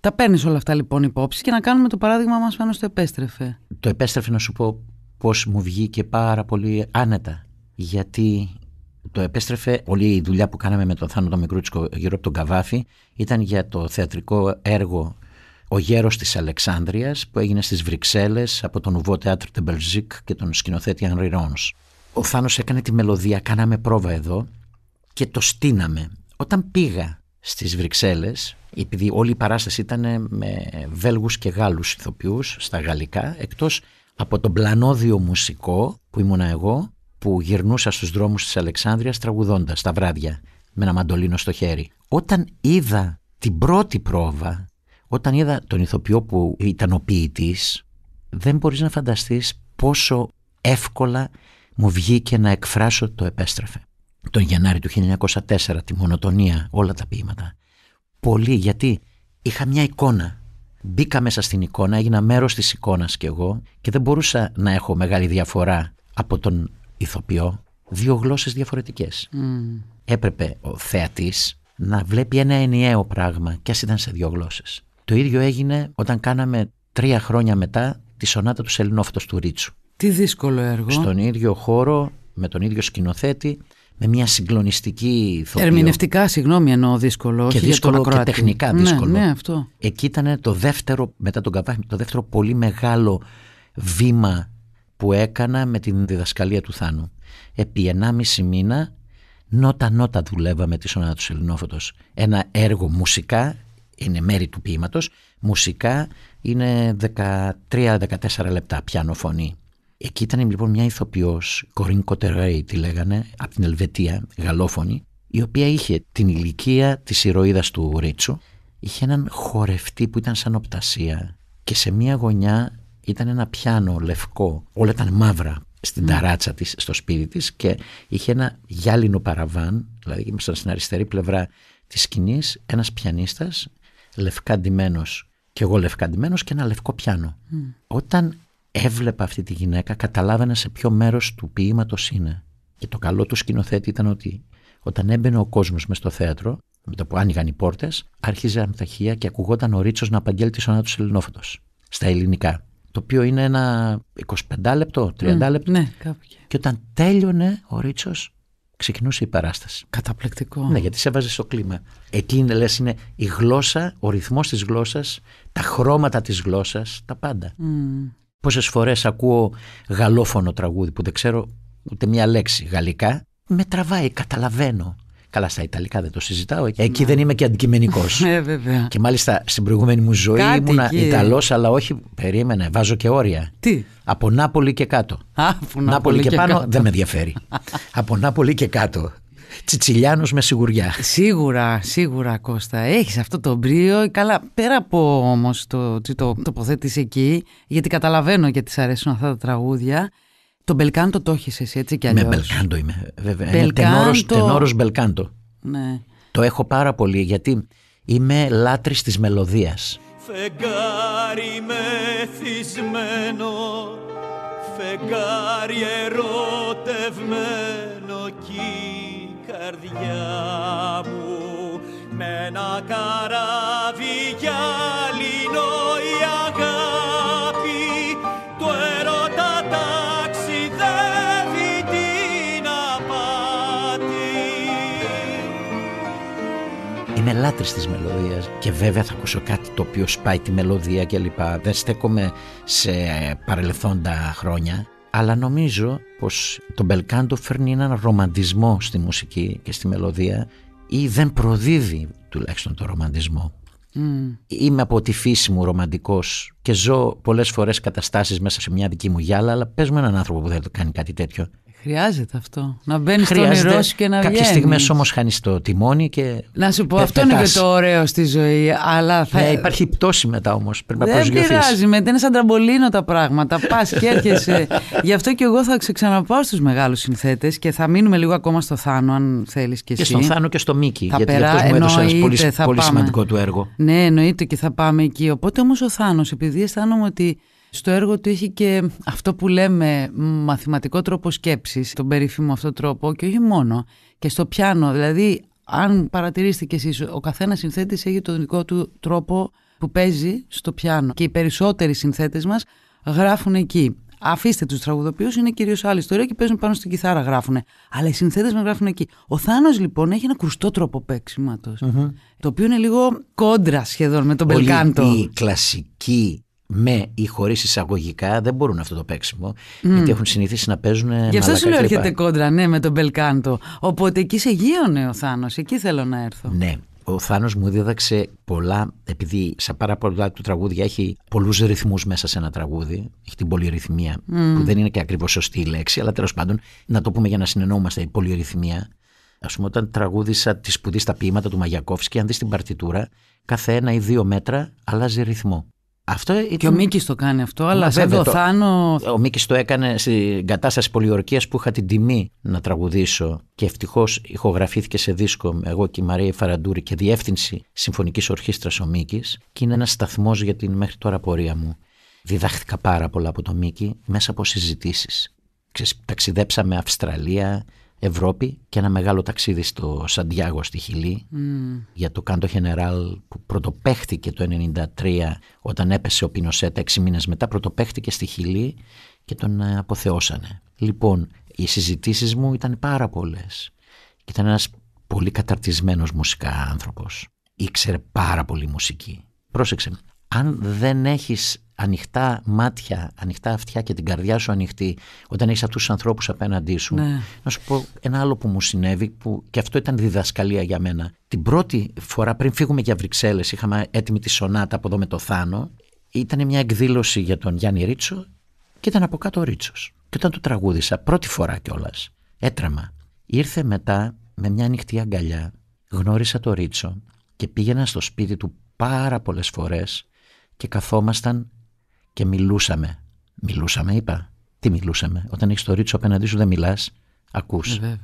Τα παίρνεις όλα αυτά λοιπόν υπόψη και να κάνουμε το παράδειγμα μας πάνω στο επέστρεφε.
Το επέστρεφε να σου πω πώς μου βγήκε πάρα πολύ άνετα. Γιατί το επέστρεφε. Όλη η δουλειά που κάναμε με τον Θάνο τον Μικρούτσικο γύρω από τον Καβάφη ήταν για το θεατρικό έργο ο γέρος της Αλεξάνδρειας που έγινε στις Βρυξέλλες από τον Ουβό Τεάτρο Τεμπελζίκ και τον σκηνοθέτη Ανρί Ρόνς. Ο Θάνος έκανε τη μελωδία, κάναμε πρόβα εδώ και το στείναμε. Όταν πήγα στις Βρυξέλλες, επειδή όλη η παράσταση ήταν με Βέλγους και Γάλλους ηθοποιούς στα γαλλικά, εκτός από τον πλανόδιο μουσικό που ήμουνα εγώ που γυρνούσα στους δρόμους της Αλεξάνδρειας τραγουδώντας τα βράδια με ένα μαντολίνο στο χέρι. Όταν είδα την πρώτη πρόβα, όταν είδα τον ηθοποιό που ήταν ο ποιητής, δεν μπορείς να φανταστείς πόσο εύκολα μου βγήκε να εκφράσω το επέστρεφε. Τον Γενάρη του 1904, τη μονοτονία, όλα τα ποίηματα. Πολύ, γιατί είχα μια εικόνα. Μπήκα μέσα στην εικόνα, έγινα μέρος της εικόνας κι εγώ και δεν μπορούσα να έχω μεγάλη διαφορά από τον ηθοποιώ δύο γλώσσες διαφορετικές. Mm. Έπρεπε ο θεατής να βλέπει ένα ενιαίο πράγμα και ας ήταν σε δύο γλώσσες. Το ίδιο έγινε όταν κάναμε τρία χρόνια μετά τη σονάτα του Σελινόφωτος του Ρίτσου. Τι δύσκολο έργο. Στον ίδιο χώρο, με τον ίδιο σκηνοθέτη, με μια συγκλονιστική ηθοποιό. Ερμηνευτικά,
συγγνώμη, εννοώ δύσκολο. Και δύσκολο και τεχνικά ναι, δύσκολο. Ναι, αυτό.
Εκεί ήταν το δεύτερο, μετά τον το δεύτερο πολύ μεγάλο βήμα που έκανα με την διδασκαλία του Θάνου. Επί 1,5 μήνα νότα-νότα δουλεύαμε με τη Σονάτα του Σελινόφωτος. Ένα έργο μουσικά, είναι μέρη του ποίηματος, μουσικά είναι 13-14 λεπτά πιάνο φωνή. Εκεί ήταν λοιπόν μια ηθοποιός, Κορίν Κοτερέι τη λέγανε, από την Ελβετία, γαλλόφωνη, η οποία είχε την ηλικία της ηρωίδας του Ρίτσου, είχε έναν χορευτή που ήταν σαν οπτασία και σε μια γωνιά ήταν ένα πιάνο λευκό, όλα ήταν μαύρα στην ναι. ταράτσα της, στο σπίτι της και είχε ένα γυάλινο παραβάν, δηλαδή ήμασταν στην αριστερή πλευρά της σκηνής, ένας πιανίστας, λευκά ντυμένος και εγώ λευκά ντυμένος και ένα λευκό πιάνο. Όταν έβλεπα αυτή τη γυναίκα καταλάβαινα σε ποιο μέρος του ποίηματος είναι. Και το καλό του σκηνοθέτη ήταν ότι όταν έμπαινε ο κόσμος μες στο θέατρο, με το που άνοιγαν οι πόρτες, άρχιζε τα και ακουγόταν ο Ρίτσος να απαγγέλει τη σωνά του Ελληνόφωτο. στα ελληνικά το οποίο είναι ένα 25 λεπτό, 30 λεπτό. Ναι, κάπου Και όταν τέλειωνε ο Ρίτσος, ξεκινούσε η παράσταση. Καταπληκτικό. Ναι, γιατί σε έβαζε στο κλίμα. Εκεί είναι, λες, είναι η γλώσσα, ο ρυθμός της γλώσσας, τα χρώματα της γλώσσας, τα πάντα. Πόσες φορές ακούω γαλλόφωνο τραγούδι που δεν ξέρω ούτε μία λέξη γαλλικά, με τραβάει, καταλαβαίνω. Καλά, στα Ιταλικά δεν το συζητάω. Εκεί ναι. δεν είμαι και αντικειμενικός. ε, βέβαια. Και μάλιστα στην προηγούμενη μου ζωή Κάτι ήμουνα Ιταλός, αλλά όχι. Περίμενε, βάζω και όρια. Τι. Από Νάπολη και κάτω.
Α, από Νάπολη, και, πάνω κάτω. δεν με
ενδιαφέρει. από Νάπολη
και κάτω. Τσιτσιλιάνος με σιγουριά. Σίγουρα, σίγουρα Κώστα. Έχεις αυτό το μπρίο. Καλά, πέρα από όμως, το, το, το εκεί, γιατί καταλαβαίνω γιατί σ' αρέσουν αυτά τα τραγούδια. Το Μπελκάντο το έχεις εσύ, έτσι κι αλλιώ. Με Μπελκάντο είμαι, βέβαια. Μπελκάντο... Είναι τενόρος
Μπελκάντο. Ναι. Το έχω πάρα πολύ γιατί είμαι λάτρης της μελωδίας.
Φεγγάρι μεθυσμένο, φεγγάρι ερωτευμένο κι καρδιά μου με ένα καράβι γυαλινό
λάτρης της μελωδίας και βέβαια θα ακούσω κάτι το οποίο σπάει τη μελωδία και λοιπά Δεν στέκομαι σε παρελθόντα χρόνια αλλά νομίζω πως το Μπελκάντο φέρνει έναν ρομαντισμό στη μουσική και στη μελωδία ή δεν προδίδει τουλάχιστον το ρομαντισμό. Mm. Είμαι από τη φύση μου ρομαντικός και ζω πολλές φορές καταστάσεις μέσα σε μια δική μου γυάλα αλλά πες μου έναν άνθρωπο που δεν το κάνει κάτι τέτοιο
Χρειάζεται αυτό. Να μπαίνεις στο νερό σου και να βγαίνει. Κάποιε στιγμές όμως
χάνεις το τιμόνι και.
Να σου πω, αυτό είναι και το ωραίο στη
ζωή. Αλλά θα... Ναι, υπάρχει πτώση μετά όμως. Πρέπει να προσγειωθεί. Δεν πειράζει,
μετά είναι σαν τραμπολίνο τα πράγματα. Πας και έρχεσαι. Γι' αυτό και εγώ θα ξαναπάω στους μεγάλους συνθέτες και θα μείνουμε λίγο ακόμα στο Θάνο, αν θέλεις και εσύ. Και στον Θάνο και στο Μίκη. Θα γιατί περά... αυτός μου ένα πολύ, πολύ σημαντικό του έργο. Ναι, εννοείται και θα πάμε εκεί. Οπότε όμως ο Θάνος, επειδή αισθάνομαι ότι στο έργο του έχει και αυτό που λέμε μαθηματικό τρόπο σκέψης, τον περίφημο αυτό τρόπο και όχι μόνο. Και στο πιάνο, δηλαδή αν παρατηρήσετε κι εσείς, ο καθένας συνθέτης έχει τον δικό του τρόπο που παίζει στο πιάνο. Και οι περισσότεροι συνθέτες μας γράφουν εκεί. Αφήστε τους τραγουδοποιούς, είναι κυρίως άλλη ιστορία και παίζουν πάνω στην κιθάρα γράφουν. Αλλά οι συνθέτες μας γράφουν εκεί. Ο Θάνος λοιπόν έχει ένα κρουστό παίξιματο. το οποίο είναι λίγο κόντρα σχεδόν με τον Πολύ Μπελκάντο. Η
κλασική με ή χωρίς εισαγωγικά δεν μπορούν αυτό το παίξιμο. Γιατί έχουν συνηθίσει να παίζουν. Γι' αυτό σου λέω έρχεται
κόντρα, ναι, με τον Μπελκάντο. Οπότε εκεί σε γείωνε ναι, ο Θάνος, εκεί θέλω να έρθω.
Ναι. Ο Θάνος μου δίδαξε πολλά, επειδή σε πάρα πολλά του τραγούδια έχει πολλούς ρυθμούς μέσα σε ένα τραγούδι, έχει την πολυρυθμία, που δεν είναι και ακριβώς σωστή η λέξη, αλλά τέλος πάντων, να το πούμε για να συνεννοούμαστε, η πολυρυθμία. ας πούμε, όταν τραγούδισα τη σπουδή στα ποίηματα του Μαγιακόφσκι, αν δεί την παρτιτούρα, κάθε ένα ή δύο μέτρα αλλάζει ρυθμό.
Αυτό Και ο Μίκης το κάνει αυτό, αλλά σε το
Θάνο... Ο Μίκης το έκανε στην κατάσταση πολιορκίας που είχα την τιμή να τραγουδήσω και ευτυχώς ηχογραφήθηκε σε δίσκο εγώ και η Μαρία Φαραντούρη και διεύθυνση Συμφωνικής Ορχήστρας ο Μίκης και είναι ένας σταθμός για την μέχρι τώρα πορεία μου. Διδάχθηκα πάρα πολλά από τον Μίκη μέσα από συζητήσεις. Ταξιδέψαμε Αυστραλία, Ευρώπη και ένα μεγάλο ταξίδι στο Σαντιάγο στη Χιλή mm. για το Κάντο Χενεράλ που πρωτοπέχτηκε το 1993 όταν έπεσε ο Πινοσέτα έξι μήνες μετά πρωτοπέχτηκε στη Χιλή και τον ε, αποθεώσανε. Λοιπόν, οι συζητήσεις μου ήταν πάρα πολλές και ήταν ένας πολύ καταρτισμένος μουσικά άνθρωπος. Ήξερε πάρα πολύ μουσική. Πρόσεξε, αν δεν έχεις ανοιχτά μάτια, ανοιχτά αυτιά και την καρδιά σου ανοιχτή, όταν έχεις αυτούς τους ανθρώπους απέναντί σου. Ναι. Να σου πω ένα άλλο που μου συνέβη, που και αυτό ήταν διδασκαλία για μένα. Την πρώτη φορά πριν φύγουμε για Βρυξέλλες, είχαμε έτοιμη τη σονάτα από εδώ με το Θάνο. Ήταν μια εκδήλωση για τον Γιάννη Ρίτσο και ήταν από κάτω ο Ρίτσος. Και όταν του τραγούδισα, πρώτη φορά κιόλας, έτρεμα. Ήρθε μετά με μια ανοιχτή αγκαλιά, γνώρισα το Ρίτσο και πήγαινα στο σπίτι του πάρα πολλές φορές και καθόμασταν και μιλούσαμε. Μιλούσαμε, είπα. Τι μιλούσαμε. Όταν έχεις το ρίτσο απέναντί σου, δεν μιλάς, ακούς. Ε, ναι,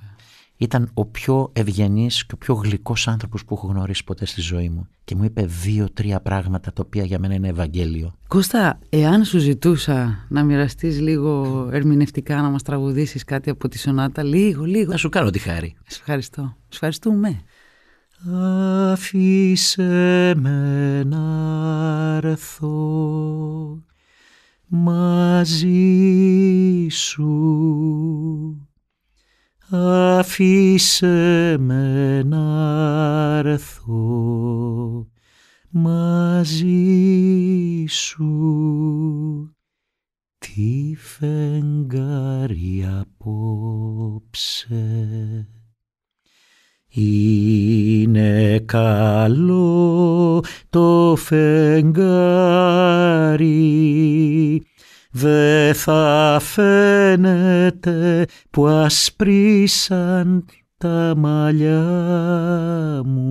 Ήταν ο πιο ευγενής και ο πιο γλυκός άνθρωπος που έχω γνωρίσει ποτέ στη ζωή μου. Και μου είπε δύο-τρία πράγματα τα οποία για μένα είναι Ευαγγέλιο.
Κώστα, εάν σου ζητούσα να μοιραστείς λίγο ερμηνευτικά, να μας τραγουδήσεις κάτι από τη σονάτα, λίγο, λίγο. Θα σου κάνω τη χάρη. Σε ευχαριστώ. Σε ευχαριστούμε.
Αφήσε με να έρθω μαζί σου. Αφήσε με να έρθω μαζί σου τη φεγγάρι απόψε. Είναι καλό το φεγγάρι δε θα φαίνεται που ασπρίσαν τα μαλλιά μου.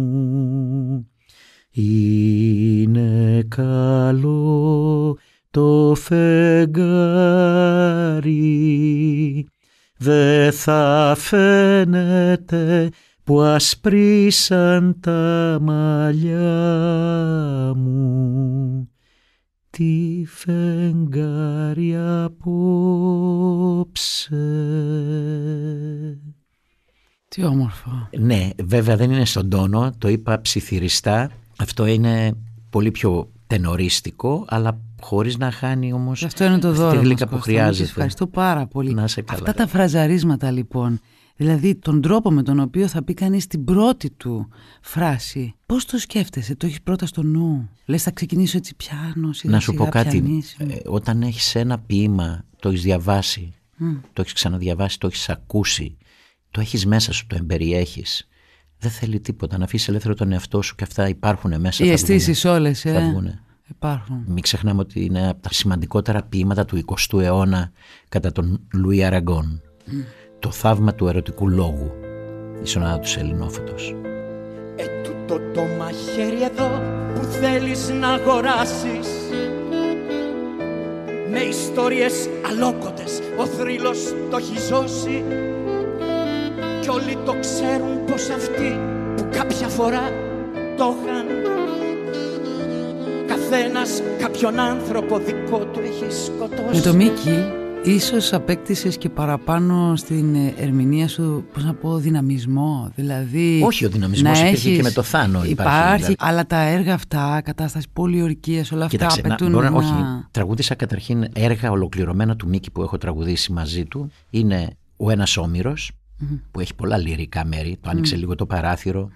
Είναι καλό το φεγγάρι, δε θα φαίνεται που ασπρίσαν τα μαλλιά μου τη φεγγάρι
απόψε. Τι όμορφο.
Ναι, βέβαια δεν είναι στον τόνο, το είπα ψιθυριστά. Αυτό είναι πολύ πιο τενορίστικο, αλλά χωρίς να χάνει όμως αυτό είναι το δώρο τη γλύκα που χρειάζεται. Ευχαριστώ πάρα πολύ. Να καλά. Αυτά τα
φραζαρίσματα λοιπόν Δηλαδή τον τρόπο με τον οποίο θα πει κανείς την πρώτη του φράση. Πώς το σκέφτεσαι, το έχεις πρώτα στο νου. Λες θα ξεκινήσω έτσι πιάνω, σιγά Να σου σιγά, πω κάτι,
ε, όταν έχεις ένα ποίημα, το έχεις διαβάσει, το έχεις ξαναδιαβάσει, το έχεις ακούσει, το έχεις μέσα σου, το εμπεριέχεις. Δεν θέλει τίποτα, να αφήσεις ελεύθερο τον εαυτό σου και αυτά υπάρχουν μέσα. Οι αισθήσεις όλες, ε. θα Υπάρχουν. Μην ξεχνάμε ότι είναι από τα σημαντικότερα ποίηματα του 20ου αιώνα κατά τον Λουί Αραγκόν το θαύμα του ερωτικού λόγου, η σονάτα του Σελινόφωτος. Ε, το, το μαχαίρι εδώ που θέλεις να αγοράσεις με ιστορίες αλόκοτες ο θρύλος το έχει ζώσει κι όλοι το ξέρουν πως αυτοί που κάποια φορά το είχαν καθένας κάποιον άνθρωπο δικό του έχει σκοτώσει Με το
Μίκη Ίσως απέκτησες και παραπάνω στην ε, ερμηνεία σου, πώς να πω, δυναμισμό. Δηλαδή, Όχι, ο δυναμισμός υπήρχε και με το Θάνο. Υπάρχει, υπάρχει δηλαδή. αλλά τα έργα αυτά, κατάσταση πολιορκίας, όλα αυτά απαιτούν να, να... Όχι,
τραγούδισα καταρχήν έργα ολοκληρωμένα του Μίκη που έχω τραγουδήσει μαζί του. Είναι ο ένας που έχει πολλά λυρικά μέρη. Το ανοιξε λίγο το παραθυρο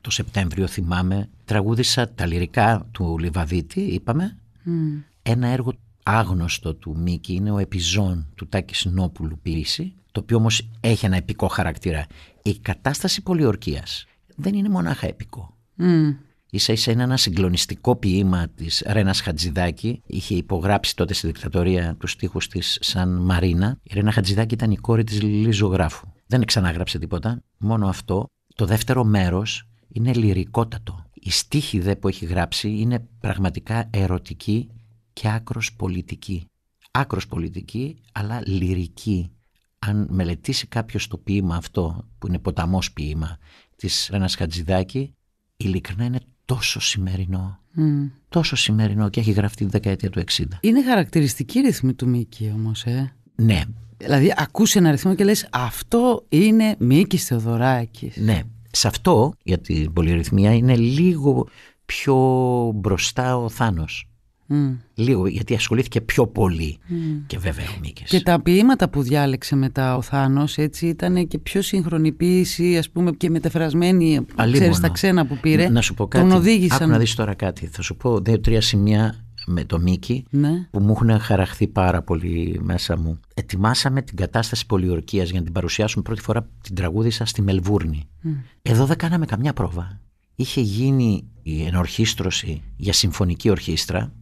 Το Σεπτέμβριο θυμάμαι. Τραγούδισα τα λυρικά του Λιβαδίτη, είπαμε. Ένα έργο άγνωστο του Μίκη είναι ο επιζών του Τάκης Νόπουλου Πίση, το οποίο όμως έχει ένα επικό χαρακτήρα. Η κατάσταση πολιορκίας
δεν είναι μονάχα επικό. Mm.
Ίσα ίσα είναι ένα συγκλονιστικό ποίημα της Ρένας Χατζηδάκη. Είχε υπογράψει τότε στη δικτατορία τους στίχους της σαν Μαρίνα. Η Ρένα Χατζηδάκη ήταν η κόρη της Λιζογράφου. Δεν ξανάγραψε τίποτα, μόνο αυτό. Το δεύτερο μέρος είναι λυρικότατο. Η στίχη δε που έχει γράψει είναι πραγματικά ερωτική και άκρος πολιτική. Άκρος πολιτική, αλλά λυρική. Αν μελετήσει κάποιος το ποίημα αυτό, που είναι ποταμός ποίημα, της Ρένας Χατζηδάκη, ειλικρινά είναι τόσο σημερινό.
Τόσο σημερινό και έχει γραφτεί τη δεκαετία του 60. Είναι χαρακτηριστική ρυθμή του Μίκη όμως, ε. Ναι. Δηλαδή Ακούσει ένα ρυθμό και λες αυτό είναι Μίκης Θεοδωράκης. Ναι. Σε αυτό, για την πολυρυθμία, είναι λίγο πιο
μπροστά ο Θάνος. Mm. Λίγο, γιατί ασχολήθηκε πιο πολύ
mm. και βέβαια ο Μίκης. Και τα ποίηματα που διάλεξε μετά ο Θάνος έτσι, ήταν και πιο σύγχρονη ποίηση ας πούμε, και μεταφρασμένη Ξέρεις τα ξένα που πήρε. Να σου πω κάτι. Τον οδήγησαν. να δεις
τώρα κάτι. Θα σου πω δύο-τρία σημεία με το Μίκη ναι. που μου έχουν χαραχθεί πάρα πολύ μέσα μου. Ετοιμάσαμε την κατάσταση πολιορκίας για να την παρουσιάσουμε πρώτη φορά την τραγούδισα στη Μελβούρνη. Mm. Εδώ δεν κάναμε καμιά πρόβα. Είχε γίνει η ενορχίστρωση για συμφωνική ορχήστρα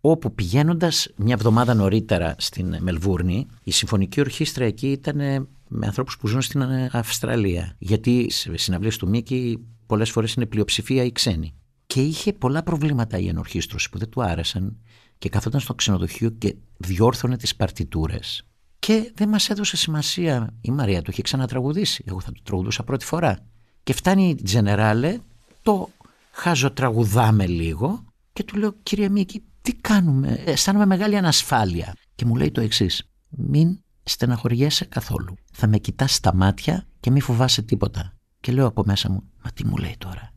όπου πηγαίνοντας μια εβδομάδα νωρίτερα στην Μελβούρνη, η Συμφωνική Ορχήστρα εκεί ήταν ε, με ανθρώπους που ζουν στην ε, Αυστραλία. Γιατί σε συναυλίες του Μίκη πολλές φορές είναι πλειοψηφία οι ξένοι. Και είχε πολλά προβλήματα η ενορχήστρωση που δεν του άρεσαν και καθόταν στο ξενοδοχείο και διόρθωνε τις παρτιτούρες. Και δεν μας έδωσε σημασία. Η Μαρία του είχε ξανατραγουδήσει. Εγώ θα το τραγουδούσα πρώτη φορά. Και φτάνει η Τζενεράλε, το χάζω τραγουδάμε λίγο και του λέω κύριε Μίκη τι κάνουμε, ε, αισθάνομαι μεγάλη ανασφάλεια. Και μου λέει το εξής. Μην στεναχωριέσαι καθόλου. Θα με κοιτάς στα μάτια και μην φοβάσαι τίποτα. Και λέω από μέσα μου, μα τι μου λέει τώρα.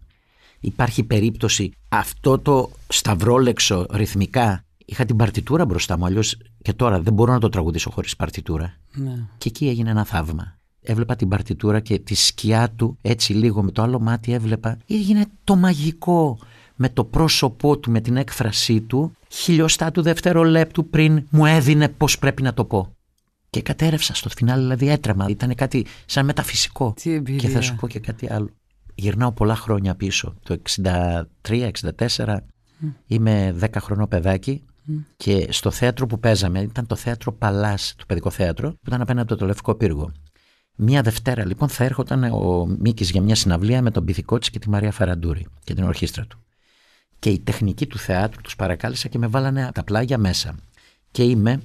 Υπάρχει περίπτωση αυτό το σταυρόλεξο ρυθμικά. Είχα την παρτιτούρα μπροστά μου, αλλιώς και τώρα δεν μπορώ να το τραγουδήσω χωρίς παρτιτούρα. Ναι. Και εκεί έγινε ένα θαύμα. Έβλεπα την παρτιτούρα και τη σκιά του έτσι λίγο με το άλλο μάτι έβλεπα. Έγινε το μαγικό με το πρόσωπό του, με την έκφρασή του, χιλιοστά του δευτερολέπτου πριν μου έδινε πώς πρέπει να το πω. Και κατέρευσα στο φινάλε δηλαδή έτρεμα. Ήταν κάτι σαν μεταφυσικό. και θα σου πω και κάτι άλλο. Γυρνάω πολλά χρόνια πίσω. Το 63-64 είμαι 10 χρονών παιδάκι. Και στο θέατρο που παίζαμε, ήταν το θέατρο Παλάς, το παιδικό θέατρο, που ήταν απέναντι από το Λευκό Πύργο. Μία Δευτέρα λοιπόν θα έρχονταν ο Μίκης για μια συναυλία με τον πυθικό της και τη Μαρία Φαραντούρη και την ορχήστρα του και η τεχνική του θεάτρου τους παρακάλεσα και με βάλανε τα πλάγια μέσα. Και είμαι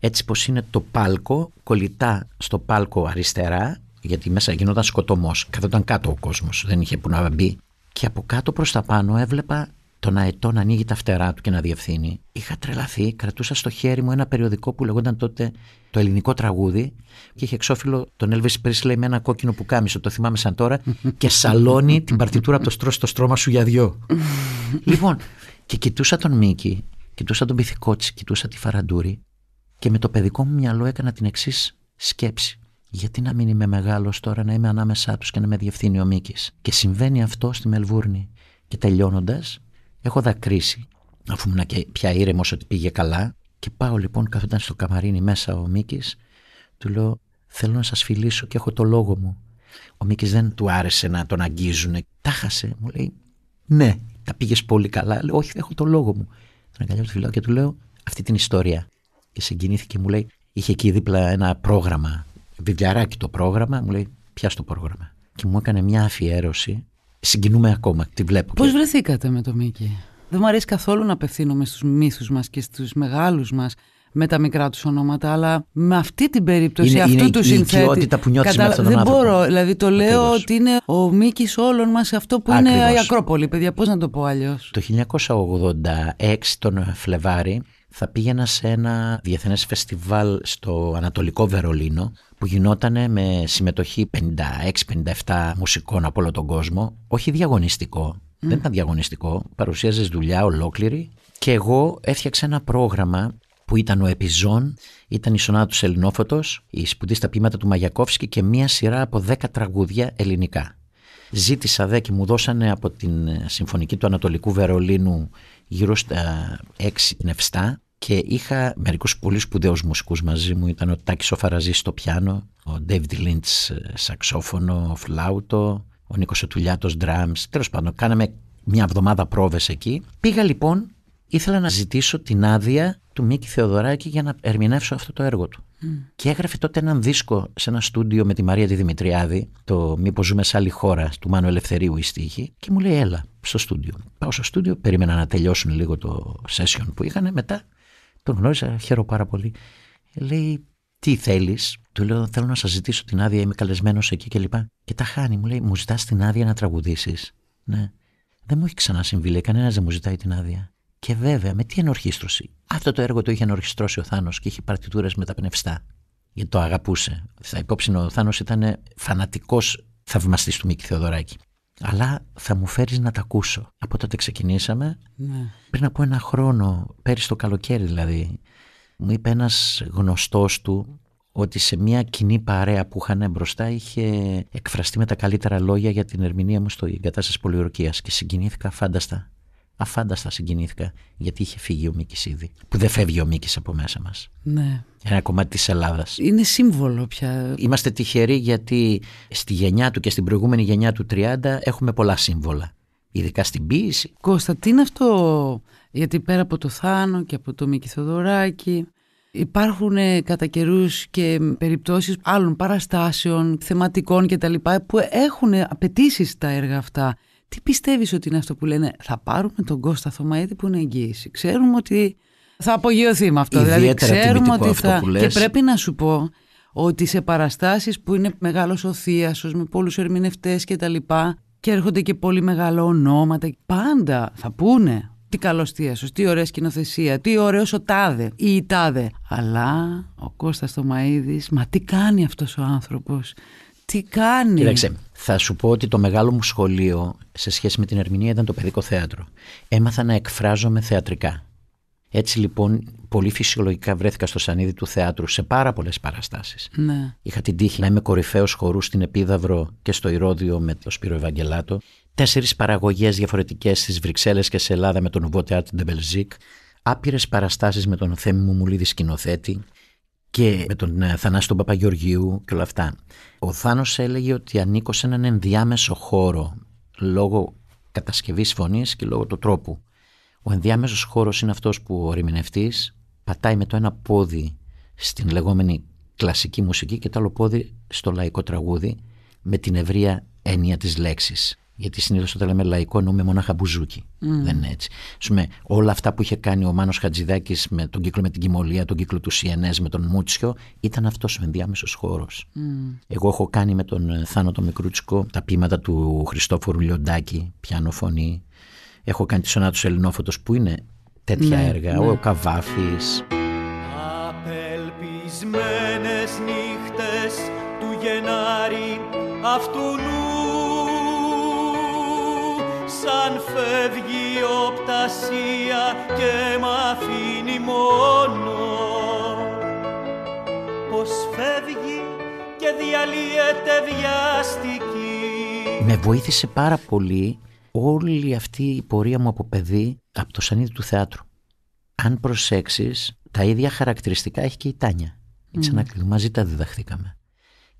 έτσι πως είναι το πάλκο, κολλητά στο πάλκο αριστερά, γιατί μέσα γινόταν σκοτωμός, καθόταν κάτω ο κόσμος, δεν είχε που να μπει. Και από κάτω προς τα πάνω έβλεπα τον αετό να ανοίγει τα φτερά του και να διευθύνει. Είχα τρελαθεί, κρατούσα στο χέρι μου ένα περιοδικό που λεγόταν τότε το ελληνικό τραγούδι και είχε εξώφυλλο τον Elvis Presley με ένα κόκκινο πουκάμισο, το θυμάμαι σαν τώρα, και σαλώνει την παρτιτούρα από το στρώ στο στρώμα σου για δυο. λοιπόν, και κοιτούσα τον Μίκη, κοιτούσα τον Πυθικότσι, κοιτούσα τη Φαραντούρη και με το παιδικό μου μυαλό έκανα την εξής σκέψη. Γιατί να μην είμαι μεγάλος τώρα, να είμαι ανάμεσά τους και να με διευθύνει ο Μίκης. Και συμβαίνει αυτό στη Μελβούρνη. Και τελειώνοντας, Έχω δακρύσει, αφού ήμουν και πια ήρεμος ότι πήγε καλά. Και πάω λοιπόν, καθόταν στο καμαρίνι μέσα ο Μίκης, του λέω: Θέλω να σας φιλήσω και έχω το λόγο μου. Ο Μίκης δεν του άρεσε να τον αγγίζουν. Τα χάσε. Μου λέει: Ναι, τα πήγες πολύ καλά. Λέω: Όχι, έχω το λόγο μου. Τον αγκαλιάζω, του φιλάω και του λέω αυτή την ιστορία. Και συγκινήθηκε, μου λέει: Είχε εκεί δίπλα ένα πρόγραμμα, βιβλιαράκι το πρόγραμμα. Μου λέει: Πιάς το πρόγραμμα. Και μου έκανε μια αφιέρωση συγκινούμε ακόμα. Τη βλέπω. Πώς και...
βρεθήκατε με το Μίκη. Δεν μου αρέσει καθόλου να απευθύνομαι στους μύθους μας και στους μεγάλους μας με τα μικρά τους ονόματα, αλλά με αυτή την περίπτωση είναι, αυτού είναι του η, συνθέτη. που νιώθεις κατα... με αυτόν τον Δεν άνθρωπο. μπορώ. Δηλαδή το λέω ότι είναι ο μήκη όλων μας αυτό που είναι η Ακρόπολη, παιδιά. Πώς να το πω αλλιώς.
Το 1986 τον Φλεβάρι θα πήγαινα σε ένα διεθνές φεστιβάλ στο Ανατολικό Βερολίνο που γινόταν με συμμετοχή 56-57 μουσικών από όλο τον κόσμο, όχι διαγωνιστικό, δεν ήταν διαγωνιστικό, παρουσίαζες δουλειά ολόκληρη και εγώ έφτιαξα ένα πρόγραμμα που ήταν ο Επιζών, ήταν η σονάτα του Σελινόφωτος, η σπουδής στα ποίηματα του Μαγιακόφσκη και μία σειρά από 10 τραγούδια ελληνικά. Ζήτησα δε και μου δώσανε από την Συμφωνική του Ανατολικού Βερολίνου γύρω στα 6 7 και είχα μερικούς πολύ σπουδαίους μουσικούς μαζί μου. Ήταν ο Τάκης ο Φαραζής στο πιάνο, ο David Lynch ε, σαξόφωνο, φλάουτο, ο Νίκος ο Τουλιάτος drums. Τέλος πάντων, κάναμε μια εβδομάδα πρόβες εκεί. Πήγα λοιπόν, ήθελα να ζητήσω την άδεια του Μίκη Θεοδωράκη για να ερμηνεύσω αυτό το έργο του. Και έγραφε τότε έναν δίσκο σε ένα στούντιο με τη Μαρία τη Δημητριάδη, το Μήπως ζούμε σε άλλη χώρα του Μάνου Ελευθερίου η στίχη, και μου λέει: Έλα στο στούντιο. Πάω στο στούντιο, περίμενα να τελειώσουν λίγο το session που είχαν. Μετά τον γνώρισα, χαίρομαι πάρα πολύ. Λέει: Τι θέλεις, του λέω: Θέλω να σας ζητήσω την άδεια, είμαι καλεσμένος εκεί κλπ. Και, τα χάνει, μου λέει: Μου ζητάς την άδεια να τραγουδήσεις. Ναι. Δεν μου έχει ξανασυμβεί, Κανένας δεν μου ζητάει την άδεια. Και βέβαια, με τι ενορχίστρωση. Αυτό το έργο το είχε ενορχιστρώσει ο Θάνος και είχε παρτιτούρε με τα πνευστά. Γιατί το αγαπούσε. Θα υπόψη ο Θάνος ήταν φανατικός θαυμαστής του Μίκη Θεοδωράκη. Αλλά θα μου φέρεις να τα ακούσω. Από τότε ξεκινήσαμε. Ναι. Πριν από ένα χρόνο, πέρυσι το καλοκαίρι δηλαδή, μου είπε ένας γνωστός του ότι σε μια κοινή παρέα που είχαν μπροστά είχε εκφραστεί με τα καλύτερα λόγια για την ερμηνεία μου στο εγκατάσταση πολιορκίας και συγκινήθηκα φάνταστα. Αφάνταστα συγκινήθηκα γιατί είχε φύγει ο Μίκης ήδη. Που δεν φεύγει ο Μίκης από μέσα μας. Ναι. Ένα κομμάτι της Ελλάδας. Είναι σύμβολο πια. Είμαστε τυχεροί γιατί στη γενιά του και στην προηγούμενη γενιά του 30 έχουμε πολλά σύμβολα. Ειδικά στην ποιήση.
Κώστα, τι είναι αυτό. Γιατί πέρα από το Θάνο και από το Μίκη Θοδωράκη. Υπάρχουν ε, κατά καιρούς και περιπτώσεις άλλων παραστάσεων, θεματικών κτλ. που έχουν απαιτήσεις τα έργα αυτά. Τι πιστεύεις ότι είναι αυτό που λένε θα πάρουμε τον Κώστα Θωμαίδη που είναι εγγύηση. Ξέρουμε ότι θα απογειωθεί με αυτό. δηλαδή ξέρουμε ότι θα... λες. Και πρέπει να σου πω ότι σε παραστάσεις που είναι μεγάλος ο θείασος με πολλούς ερμηνευτές και τα λοιπά και έρχονται και πολύ μεγάλο ονόματα πάντα θα πούνε τι καλός θείασος, τι ωραία σκηνοθεσία, τι ωραίος ο τάδε ή η τάδε. Αλλά ο Κώστας Θωμαϊδης μα τι κάνει αυτός ο άνθρωπος τι κάνει. Κοίταξε, θα
σου πω ότι το μεγάλο μου σχολείο σε σχέση με την ερμηνεία ήταν το παιδικό θέατρο. Έμαθα να εκφράζομαι θεατρικά. Έτσι λοιπόν, πολύ φυσιολογικά βρέθηκα στο σανίδι του θεάτρου σε πάρα πολλές παραστάσεις. Ναι. Είχα την τύχη να είμαι κορυφαίος χορούς στην Επίδαυρο και στο Ηρόδιο με τον Σπύρο Ευαγγελάτο. Τέσσερις παραγωγές διαφορετικές στις Βρυξέλλες και σε Ελλάδα με τον Ουβό Ντεμπελζίκ. Άπειρες παραστάσεις με τον Θέμη Μουμουλίδη σκηνοθέτη και με τον ε, Θανάση τον Παπαγεωργίου και όλα αυτά. Ο Θάνος έλεγε ότι ανήκω σε έναν ενδιάμεσο χώρο λόγω κατασκευής φωνής και λόγω του τρόπου. Ο ενδιάμεσος χώρος είναι αυτός που ο ρημινευτής πατάει με το ένα πόδι στην λεγόμενη κλασική μουσική και το άλλο πόδι στο λαϊκό τραγούδι με την ευρεία έννοια της λέξης γιατί συνήθως όταν λέμε λαϊκό εννοούμε μονάχα μπουζούκι. Mm. Δεν είναι έτσι. Σούμε, όλα αυτά που είχε κάνει ο Μάνος Χατζηδάκης με τον κύκλο με την Κυμολία, τον κύκλο του Σιενές, με τον Μούτσιο, ήταν αυτός ο ενδιάμεσος χώρος. Mm. Εγώ έχω κάνει με τον ε, Θάνο τον Μικρούτσικο τα πείματα του Χριστόφορου Λιοντάκη, πιάνο φωνή. Έχω κάνει τη σονά του Ελληνόφωτος που είναι τέτοια ναι, έργα. Ναι. Ο Καβάφης.
Απελπισμένες νύχτες του Γενάρη αυτού σαν φεύγει οπτασία και μ' αφήνει μόνο πως φεύγει και διαλύεται βιαστική
Με βοήθησε πάρα πολύ όλη αυτή η πορεία μου από παιδί από το σανίδι του θεάτρου αν προσέξεις τα ίδια χαρακτηριστικά έχει και η Τάνια Έτσι mm. μαζί τα διδαχθήκαμε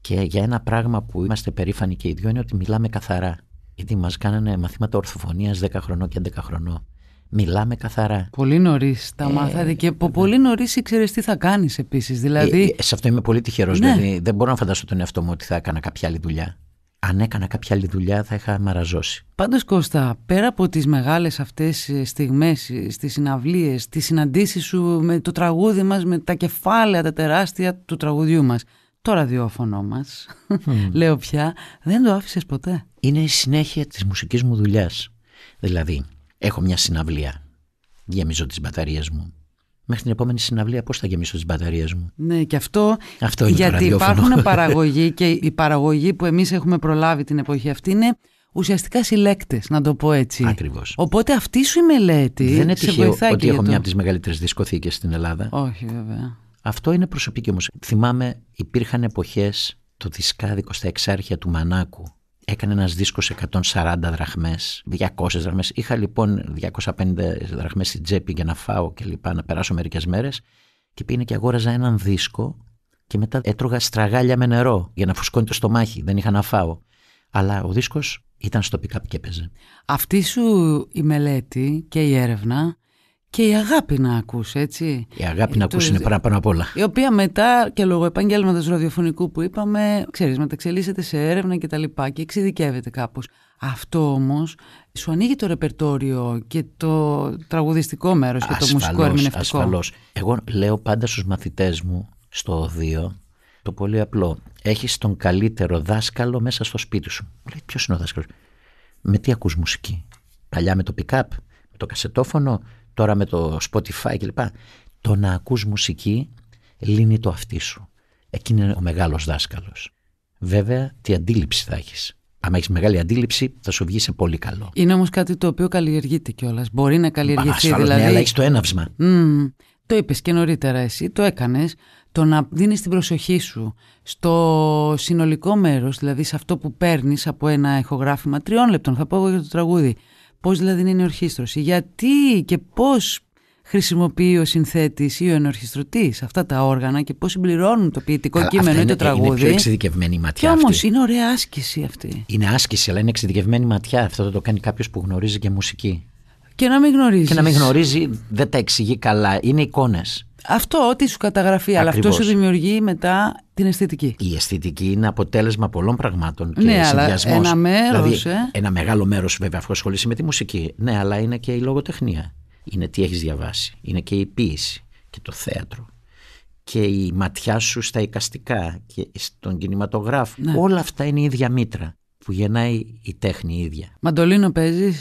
και για ένα πράγμα που είμαστε περήφανοι και οι δυο είναι ότι μιλάμε καθαρά γιατί μας κάνανε μαθήματα ορθοφωνίας 10 χρονών και 11 χρονών. Μιλάμε καθαρά.
Πολύ νωρίς τα ε, μάθατε και από ναι. πολύ νωρίς ήξερες τι θα κάνεις επίσης. Δηλαδή... Ε,
ε, σε αυτό είμαι πολύ τυχερός. Ναι. Δηλαδή δεν μπορώ να φανταστώ τον εαυτό μου ότι θα έκανα κάποια άλλη δουλειά. Αν έκανα κάποια άλλη δουλειά θα είχα μαραζώσει.
Πάντως Κώστα, πέρα από τις μεγάλες αυτές ε, στιγμές, τι συναυλίες, τις συναντήσεις σου με το τραγούδι μας, με τα κεφάλαια τα τεράστια του τραγουδιού μας, το ραδιόφωνο μας, mm. λέω πια, δεν το άφησες ποτέ.
Είναι η συνέχεια της μουσικής μου δουλειάς. Δηλαδή, έχω μια συναυλία, γεμίζω τις μπαταρίες μου. Μέχρι την επόμενη συναυλία πώς θα γεμίσω τις μπαταρίες μου. Ναι και
αυτό, αυτό είναι γιατί υπάρχουν παραγωγοί και η παραγωγή που εμείς έχουμε προλάβει την εποχή αυτή είναι ουσιαστικά συλλέκτες, να το πω έτσι. Ακριβώς. Οπότε αυτή σου η μελέτη. Δεν είναι τυχαίο ότι έχω το... μια από τις
μεγαλύτερες δισκοθήκες στην Ελλάδα.
Όχι, βέβαια.
Αυτό είναι προσωπική μου. Θυμάμαι, υπήρχαν εποχές το δισκάδικο στα εξάρχεια του Μανάκου. Έκανε ένας δίσκος 140 δραχμές, 200 δραχμές. Είχα λοιπόν 250 δραχμές στην τσέπη για να φάω και λοιπά, να περάσω μερικές μέρες. Και πήγαινε και αγόραζα έναν δίσκο και μετά έτρωγα στραγάλια με νερό για να φουσκώνει το στομάχι. Δεν είχα να φάω. Αλλά ο δίσκος ήταν στο πίκαπ και έπαιζε.
Αυτή σου η μελέτη και η έρευνα και η αγάπη να ακούς, έτσι. Η αγάπη να ε, ακούς είναι πάνω απ' όλα. Η οποία μετά και λόγω επαγγέλματος ραδιοφωνικού που είπαμε, ξέρεις, μεταξελίσσεται σε έρευνα και τα λοιπά και εξειδικεύεται κάπως. Αυτό όμως σου ανοίγει το ρεπερτόριο και το τραγουδιστικό μέρος και το μουσικό ερμηνευτικό. Ασφαλώς.
Εγώ λέω πάντα στους μαθητές μου στο οδείο το πολύ απλό. Έχεις τον καλύτερο δάσκαλο μέσα στο σπίτι σου. Λέει είναι ο δάσκαλος. Με τι ακούς μουσική. Παλιά με το pick-up, με το κασετόφωνο, τώρα με το Spotify κλπ. Το να ακούς μουσική λύνει το αυτί σου. Εκείνη είναι ο μεγάλος δάσκαλος. Βέβαια, τι αντίληψη θα έχεις. Αν έχεις μεγάλη αντίληψη, θα σου βγει σε πολύ καλό.
Είναι όμως κάτι το οποίο καλλιεργείται κιόλας. Μπορεί να καλλιεργηθεί. Ασφαλώς, δηλαδή... ναι, αλλά έχεις το έναυσμα. Mm, το είπες και νωρίτερα εσύ, το έκανες. Το να δίνεις την προσοχή σου στο συνολικό μέρος, δηλαδή σε αυτό που παίρνεις από ένα ηχογράφημα τριών λεπτών, θα πω εγώ για το τραγούδι, Πώς δηλαδή είναι η ενορχίστρωση, γιατί και πώς χρησιμοποιεί ο συνθέτης ή ο ενορχιστρωτής αυτά τα όργανα και πώς συμπληρώνουν το ποιητικό αλλά κείμενο ή το τραγούδι. Είναι πιο εξειδικευμένη η ματιά. Κι όμως είναι ωραία άσκηση αυτή.
Είναι άσκηση, αλλά είναι εξειδικευμένη ματιά. Αυτό το κάνει κάποιο που γνωρίζει και πω συμπληρωνουν το ποιητικο κειμενο η το τραγουδι ειναι πιο εξειδικευμενη ματια κι ομω ειναι ωραια ασκηση αυτη ειναι ασκηση αλλα ειναι εξειδικευμενη ματια αυτο το κανει καποιο που γνωριζει και μουσικη Και να μην γνωρίζεις. Και να μην γνωρίζει, δεν τα εξηγεί καλά. Είναι εικόνες.
Αυτό, ό,τι σου καταγραφεί, αλλά αυτό σου δημιουργεί μετά την αισθητική. Η αισθητική είναι αποτέλεσμα πολλών πραγμάτων και ναι, συνδυασμός. Ένα μέρος. Δηλαδή, ε?
Ένα μεγάλο μέρος, βέβαια, αφού ασχολείσαι με τη μουσική. Ναι, αλλά είναι και η λογοτεχνία. Είναι τι έχεις διαβάσει. Είναι και η ποιήση και το θέατρο και η ματιά σου στα εικαστικά και στον κινηματογράφο. Ναι. Όλα αυτά είναι η ίδια μήτρα που γεννάει η τέχνη η ίδια. Μαντολίνο παίζεις,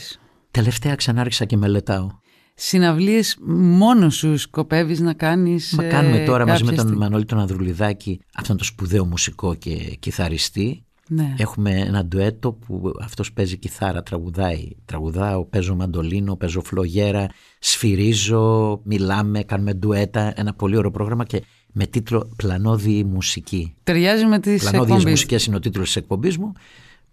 Τελευταία ξανάρχισα και μελετάω
συναυλίες μόνος σου σκοπεύεις να κάνεις Μα κάνουμε ε, τώρα μαζί με τον
Μανώλη τον Ανδρουλιδάκη αυτόν τον σπουδαίο μουσικό και κιθαριστή ναι. Έχουμε ένα ντουέτο που αυτός παίζει κιθάρα, τραγουδάει. Τραγουδάω, παίζω μαντολίνο, παίζω φλογέρα, σφυρίζω, μιλάμε, κάνουμε ντουέτα. Ένα πολύ ωραίο πρόγραμμα και με τίτλο Πλανόδιη Μουσική.
Ταιριάζει με τις
είναι ο τίτλος της εκπομπής μου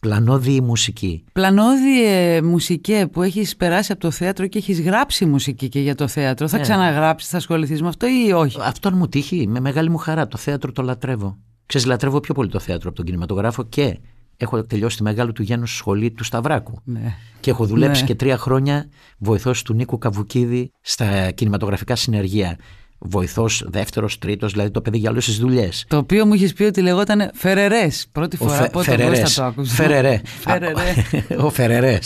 Πλανόδι η μουσική.
Πλανόδι ε, μουσική που έχεις περάσει από το θέατρο και έχεις γράψει μουσική και για το θέατρο. Θα ναι. ξαναγράψεις, θα ασχοληθείς με αυτό ή όχι. Αυτό μου τύχει με μεγάλη μου χαρά. Το
θέατρο το λατρεύω. Ξέρεις, λατρεύω πιο πολύ το θέατρο από τον κινηματογράφο και έχω τελειώσει τη μεγάλη του Γιάννου σχολή του Σταυράκου. Ναι. Και έχω δουλέψει ναι. και τρία χρόνια βοηθός του Νίκου Καβουκίδη στα κινηματογραφικά συνεργεία βοηθός δεύτερος, τρίτος, δηλαδή το παιδί για όλες τις
δουλειές. Το οποίο μου είχες πει ότι λεγόταν Φερερές. Πρώτη φορά φε, το άκουσα. Φερερέ. φερερές. Ο Φερερές.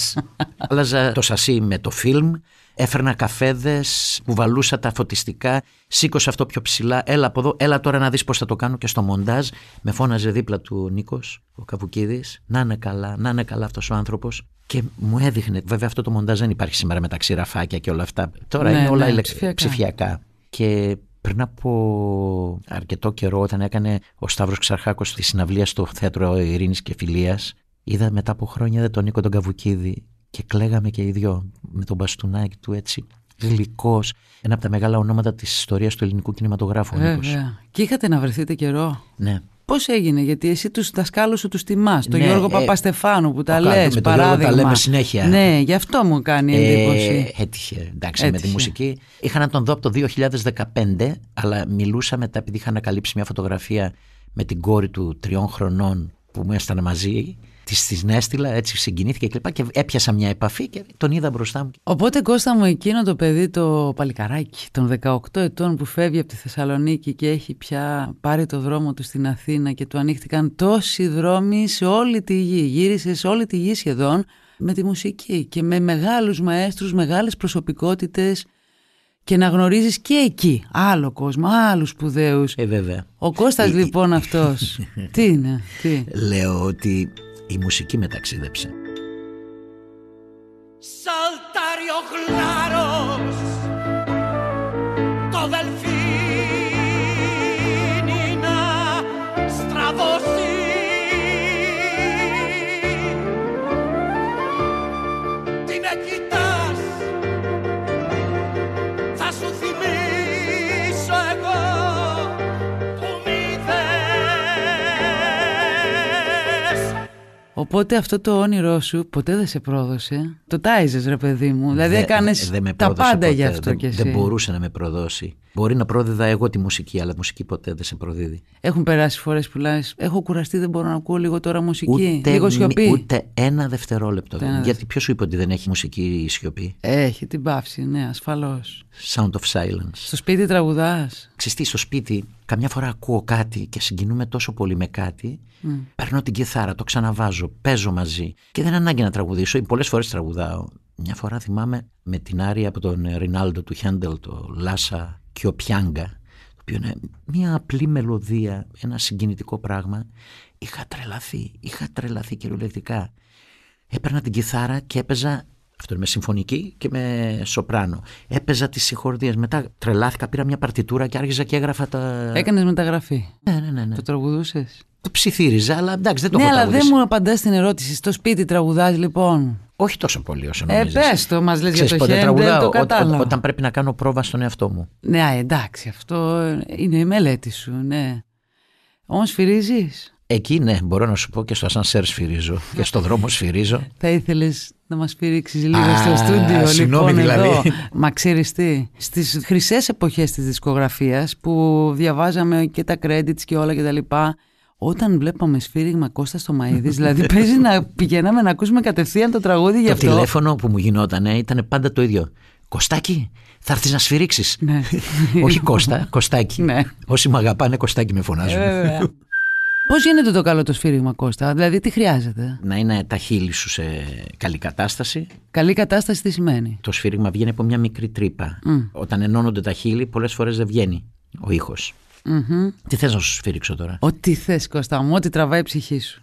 Άλλαζα το σασί με το φιλμ. Έφερνα
καφέδες, κουβαλούσα τα φωτιστικά, σήκωσα αυτό πιο ψηλά. Έλα από εδώ, έλα τώρα να δεις πώς θα το κάνω και στο μοντάζ. Με φώναζε δίπλα του Νίκος, ο Καβουκίδης. Να είναι καλά, να είναι καλά αυτός ο άνθρωπος. Και μου έδειχνε, βέβαια αυτό το μοντάζ δεν υπάρχει σήμερα μεταξύ ραφάκια και όλα αυτά. Τώρα ναι, είναι όλα ναι, ψηφιακά και πριν από αρκετό καιρό όταν έκανε ο Σταύρος Ξαρχάκος τη συναυλία στο Θέατρο Ειρήνης και Φιλίας είδα μετά από χρόνια τον Νίκο τον Καβουκίδη και κλαίγαμε και οι δυο με τον μπαστούνάκι του έτσι γλυκός. Ένα από τα μεγάλα ονόματα της ιστορίας του ελληνικού κινηματογράφου. Βέβαια.
Και είχατε να βρεθείτε καιρό. Ναι. Πώς έγινε, γιατί εσύ τους δασκάλους σου τους τιμάς, τον ναι, Γιώργο ε, Παπαστεφάνου που τα λε, παράδειγμα. Τα λέμε συνέχεια. Ναι, γι' αυτό μου κάνει ε, εντύπωση. Ε, έτυχε, εντάξει, με τη μουσική.
Είχα να τον δω από το 2015, αλλά μιλούσα μετά, επειδή είχα ανακαλύψει μια φωτογραφία με την κόρη του τριών χρονών που μου έστανε μαζί Τη την έστειλα,
έτσι συγκινήθηκε κλπ. Και, και έπιασα μια επαφή
και τον είδα μπροστά μου.
Οπότε, Κώστα μου, εκείνο το παιδί, το παλικαράκι των 18 ετών που φεύγει από τη Θεσσαλονίκη και έχει πια πάρει το δρόμο του στην Αθήνα και του ανοίχτηκαν τόσοι δρόμοι σε όλη τη γη. Γύρισε σε όλη τη γη σχεδόν με τη μουσική και με μεγάλους μαέστρους, μεγάλες προσωπικότητες και να γνωρίζεις και εκεί άλλο κόσμο, άλλους σπουδαίους. Ε, βέβαια. Ο Κώστας λοιπόν αυτός. τι είναι, τι.
Λέω ότι η μουσική μεταξίδεψε.
Σαλτάριο Saltario
Οπότε αυτό το όνειρό σου ποτέ δεν σε πρόδωσε. Το τάιζες, ρε παιδί μου. Δηλαδή έκανε τα πάντα ποτέ. για αυτό και εσύ. Δεν μπορούσε
να με προδώσει. Μπορεί να πρόδιδα εγώ τη μουσική, αλλά μουσική ποτέ δεν σε προδίδει.
Έχουν περάσει φορές που λες: Έχω κουραστεί, δεν μπορώ να ακούω λίγο τώρα μουσική. Ούτε, λίγο σιωπή.
Ούτε ένα δευτερόλεπτο. Γιατί ποιος σου είπε ότι δεν έχει μουσική ή σιωπή.
Έχει την πάυση, ναι, ασφαλώς.
Sound of silence. Στο
σπίτι τραγουδάς
ξεστή στο σπίτι, καμιά φορά ακούω κάτι και συγκινούμε τόσο πολύ με κάτι. Παίρνω την κιθάρα, το ξαναβάζω, παίζω μαζί. Και δεν ανάγκη να τραγουδήσω, ή πολλές φορές τραγουδάω. Μια φορά θυμάμαι με την άρια από τον Ρινάλντο του Χέντελ, το Λάσα και ο Πιάνγκα, το οποίο είναι μια απλή μελωδία, ένα συγκινητικό πράγμα. Είχα τρελαθεί, είχα τρελαθεί κυριολεκτικά. Έπαιρνα την κιθάρα και έπαιζα αυτό με συμφωνική και με σοπράνο. Έπαιζα τις συγχορδίες. Μετά τρελάθηκα, πήρα μια παρτιτούρα και άρχιζα και έγραφα τα. Έκανες
μεταγραφή. Ναι, ναι, ναι. ναι. Το τραγουδούσες. Το ψιθύριζα, αλλά εντάξει, δεν το ναι, Ναι, αλλά δεν μου απαντάς την ερώτηση. Στο σπίτι τραγουδάς, λοιπόν. Όχι τόσο πολύ όσο ε, νομίζεις. Ε, πες το, μας λες για το χέρι, δεν το κατάλαβα. όταν
πρέπει να κάνω πρόβα στον εαυτό μου.
Ναι, εντάξει, αυτό είναι η μελέτη σου, ναι.
Όμως σφυρίζεις. Εκεί ναι, μπορώ να σου πω και στο ασανσέρ σφυρίζω και στο δρόμο σφυρίζω.
Θα ήθελες να μας λίγο στο στούντιο. Λοιπόν, συγγνώμη δηλαδή. Μα ξέρεις τι, στις χρυσές εποχές της δισκογραφίας που διαβάζαμε και τα credits και όλα και τα λοιπά, όταν βλέπαμε σφύριγμα Κώστα στο Μαΐδης, δηλαδή παίζει να πηγαίναμε να ακούσουμε κατευθείαν το τραγούδι για αυτό. Το τηλέφωνο
που μου γινόταν ήταν πάντα το ίδιο. Κωστάκι, θα έρθεις να σφυρίξεις. Ναι. Όχι Κώστα, Κωστάκι. Ναι. Όσοι με αγαπάνε, Κωστάκι με φωνάζουν. Πώς γίνεται το καλό το σφύριγμα, Κώστα, δηλαδή τι χρειάζεται. Να είναι τα χείλη σου σε καλή κατάσταση. Καλή κατάσταση τι σημαίνει. Το σφύριγμα βγαίνει από μια μικρή τρύπα. Όταν ενώνονται τα χείλη, πολλές φορές δεν βγαίνει ο ηχο Τι θες να σου σφύριξω τώρα.
Ό,τι θες, Κώστα μου, ό,τι τραβάει η ψυχή σου.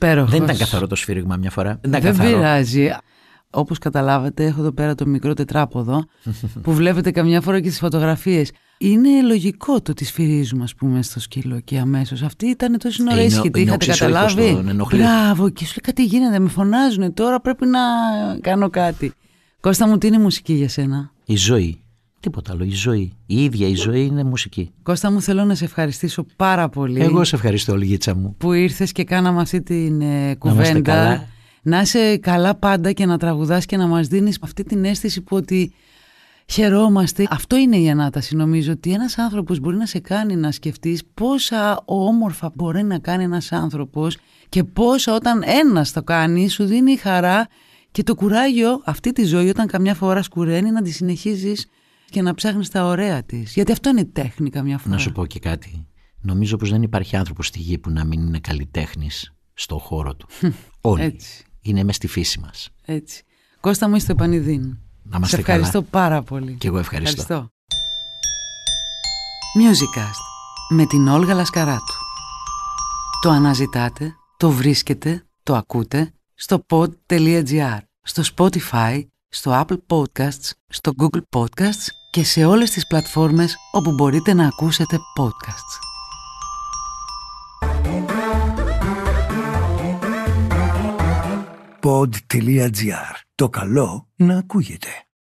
Δεν ήταν καθαρό το
σφύριγμα μια φορά. Δεν, Δεν πειράζει.
Όπως καταλάβατε, έχω εδώ πέρα το μικρό τετράποδο που βλέπετε καμιά φορά και στις φωτογραφίες. Είναι λογικό το ότι σφυρίζουμε, ας πούμε, στο σκύλο και αμέσως. Αυτή ήταν το νωρί ήσυχη. Είχατε καταλάβει. Μπράβο, και σου λέει κάτι γίνεται, με φωνάζουν τώρα, πρέπει να κάνω κάτι. Κώστα μου, τι είναι η μουσική για σένα.
Η ζωή. Τίποτα άλλο. Η ζωή. Η ίδια η ζωή είναι μουσική.
Κώστα μου θέλω να σε ευχαριστήσω πάρα πολύ. Εγώ σε
ευχαριστώ, Λιγίτσα
μου. Που ήρθες και κάναμε αυτή την ε, κουβέντα. Να, καλά. να είσαι καλά πάντα και να τραγουδάς και να μας δίνεις αυτή την αίσθηση που ότι χαιρόμαστε. Αυτό είναι η ανάταση νομίζω ότι ένας άνθρωπος μπορεί να σε κάνει να σκεφτείς πόσα όμορφα μπορεί να κάνει ένας άνθρωπος και πόσα όταν ένας το κάνει σου δίνει χαρά και το κουράγιο αυτή τη ζωή όταν καμιά φορά σκουραίνει να τη συνεχίζεις και να ψάχνεις τα ωραία της. Γιατί αυτό είναι τέχνη καμιά φορά. Να σου
πω και κάτι. Νομίζω πως δεν υπάρχει άνθρωπος στη γη που να μην είναι καλλιτέχνης στο χώρο του. Όλοι. Έτσι. Είναι μες στη φύση μας.
Έτσι. Κώστα μου είστε Πανιδίν. Να Σε ευχαριστώ καλά. πάρα πολύ. Και εγώ ευχαριστώ. ευχαριστώ. Musicast με την Όλγα Λασκαράτου. Το αναζητάτε, το βρίσκετε, το ακούτε στο pod.gr, στο Spotify, στο Apple Podcasts, στο Google Podcasts και σε όλες τις πλατφόρμες όπου μπορείτε να ακούσετε podcasts. Pod.gr.
Το καλό να ακούγεται.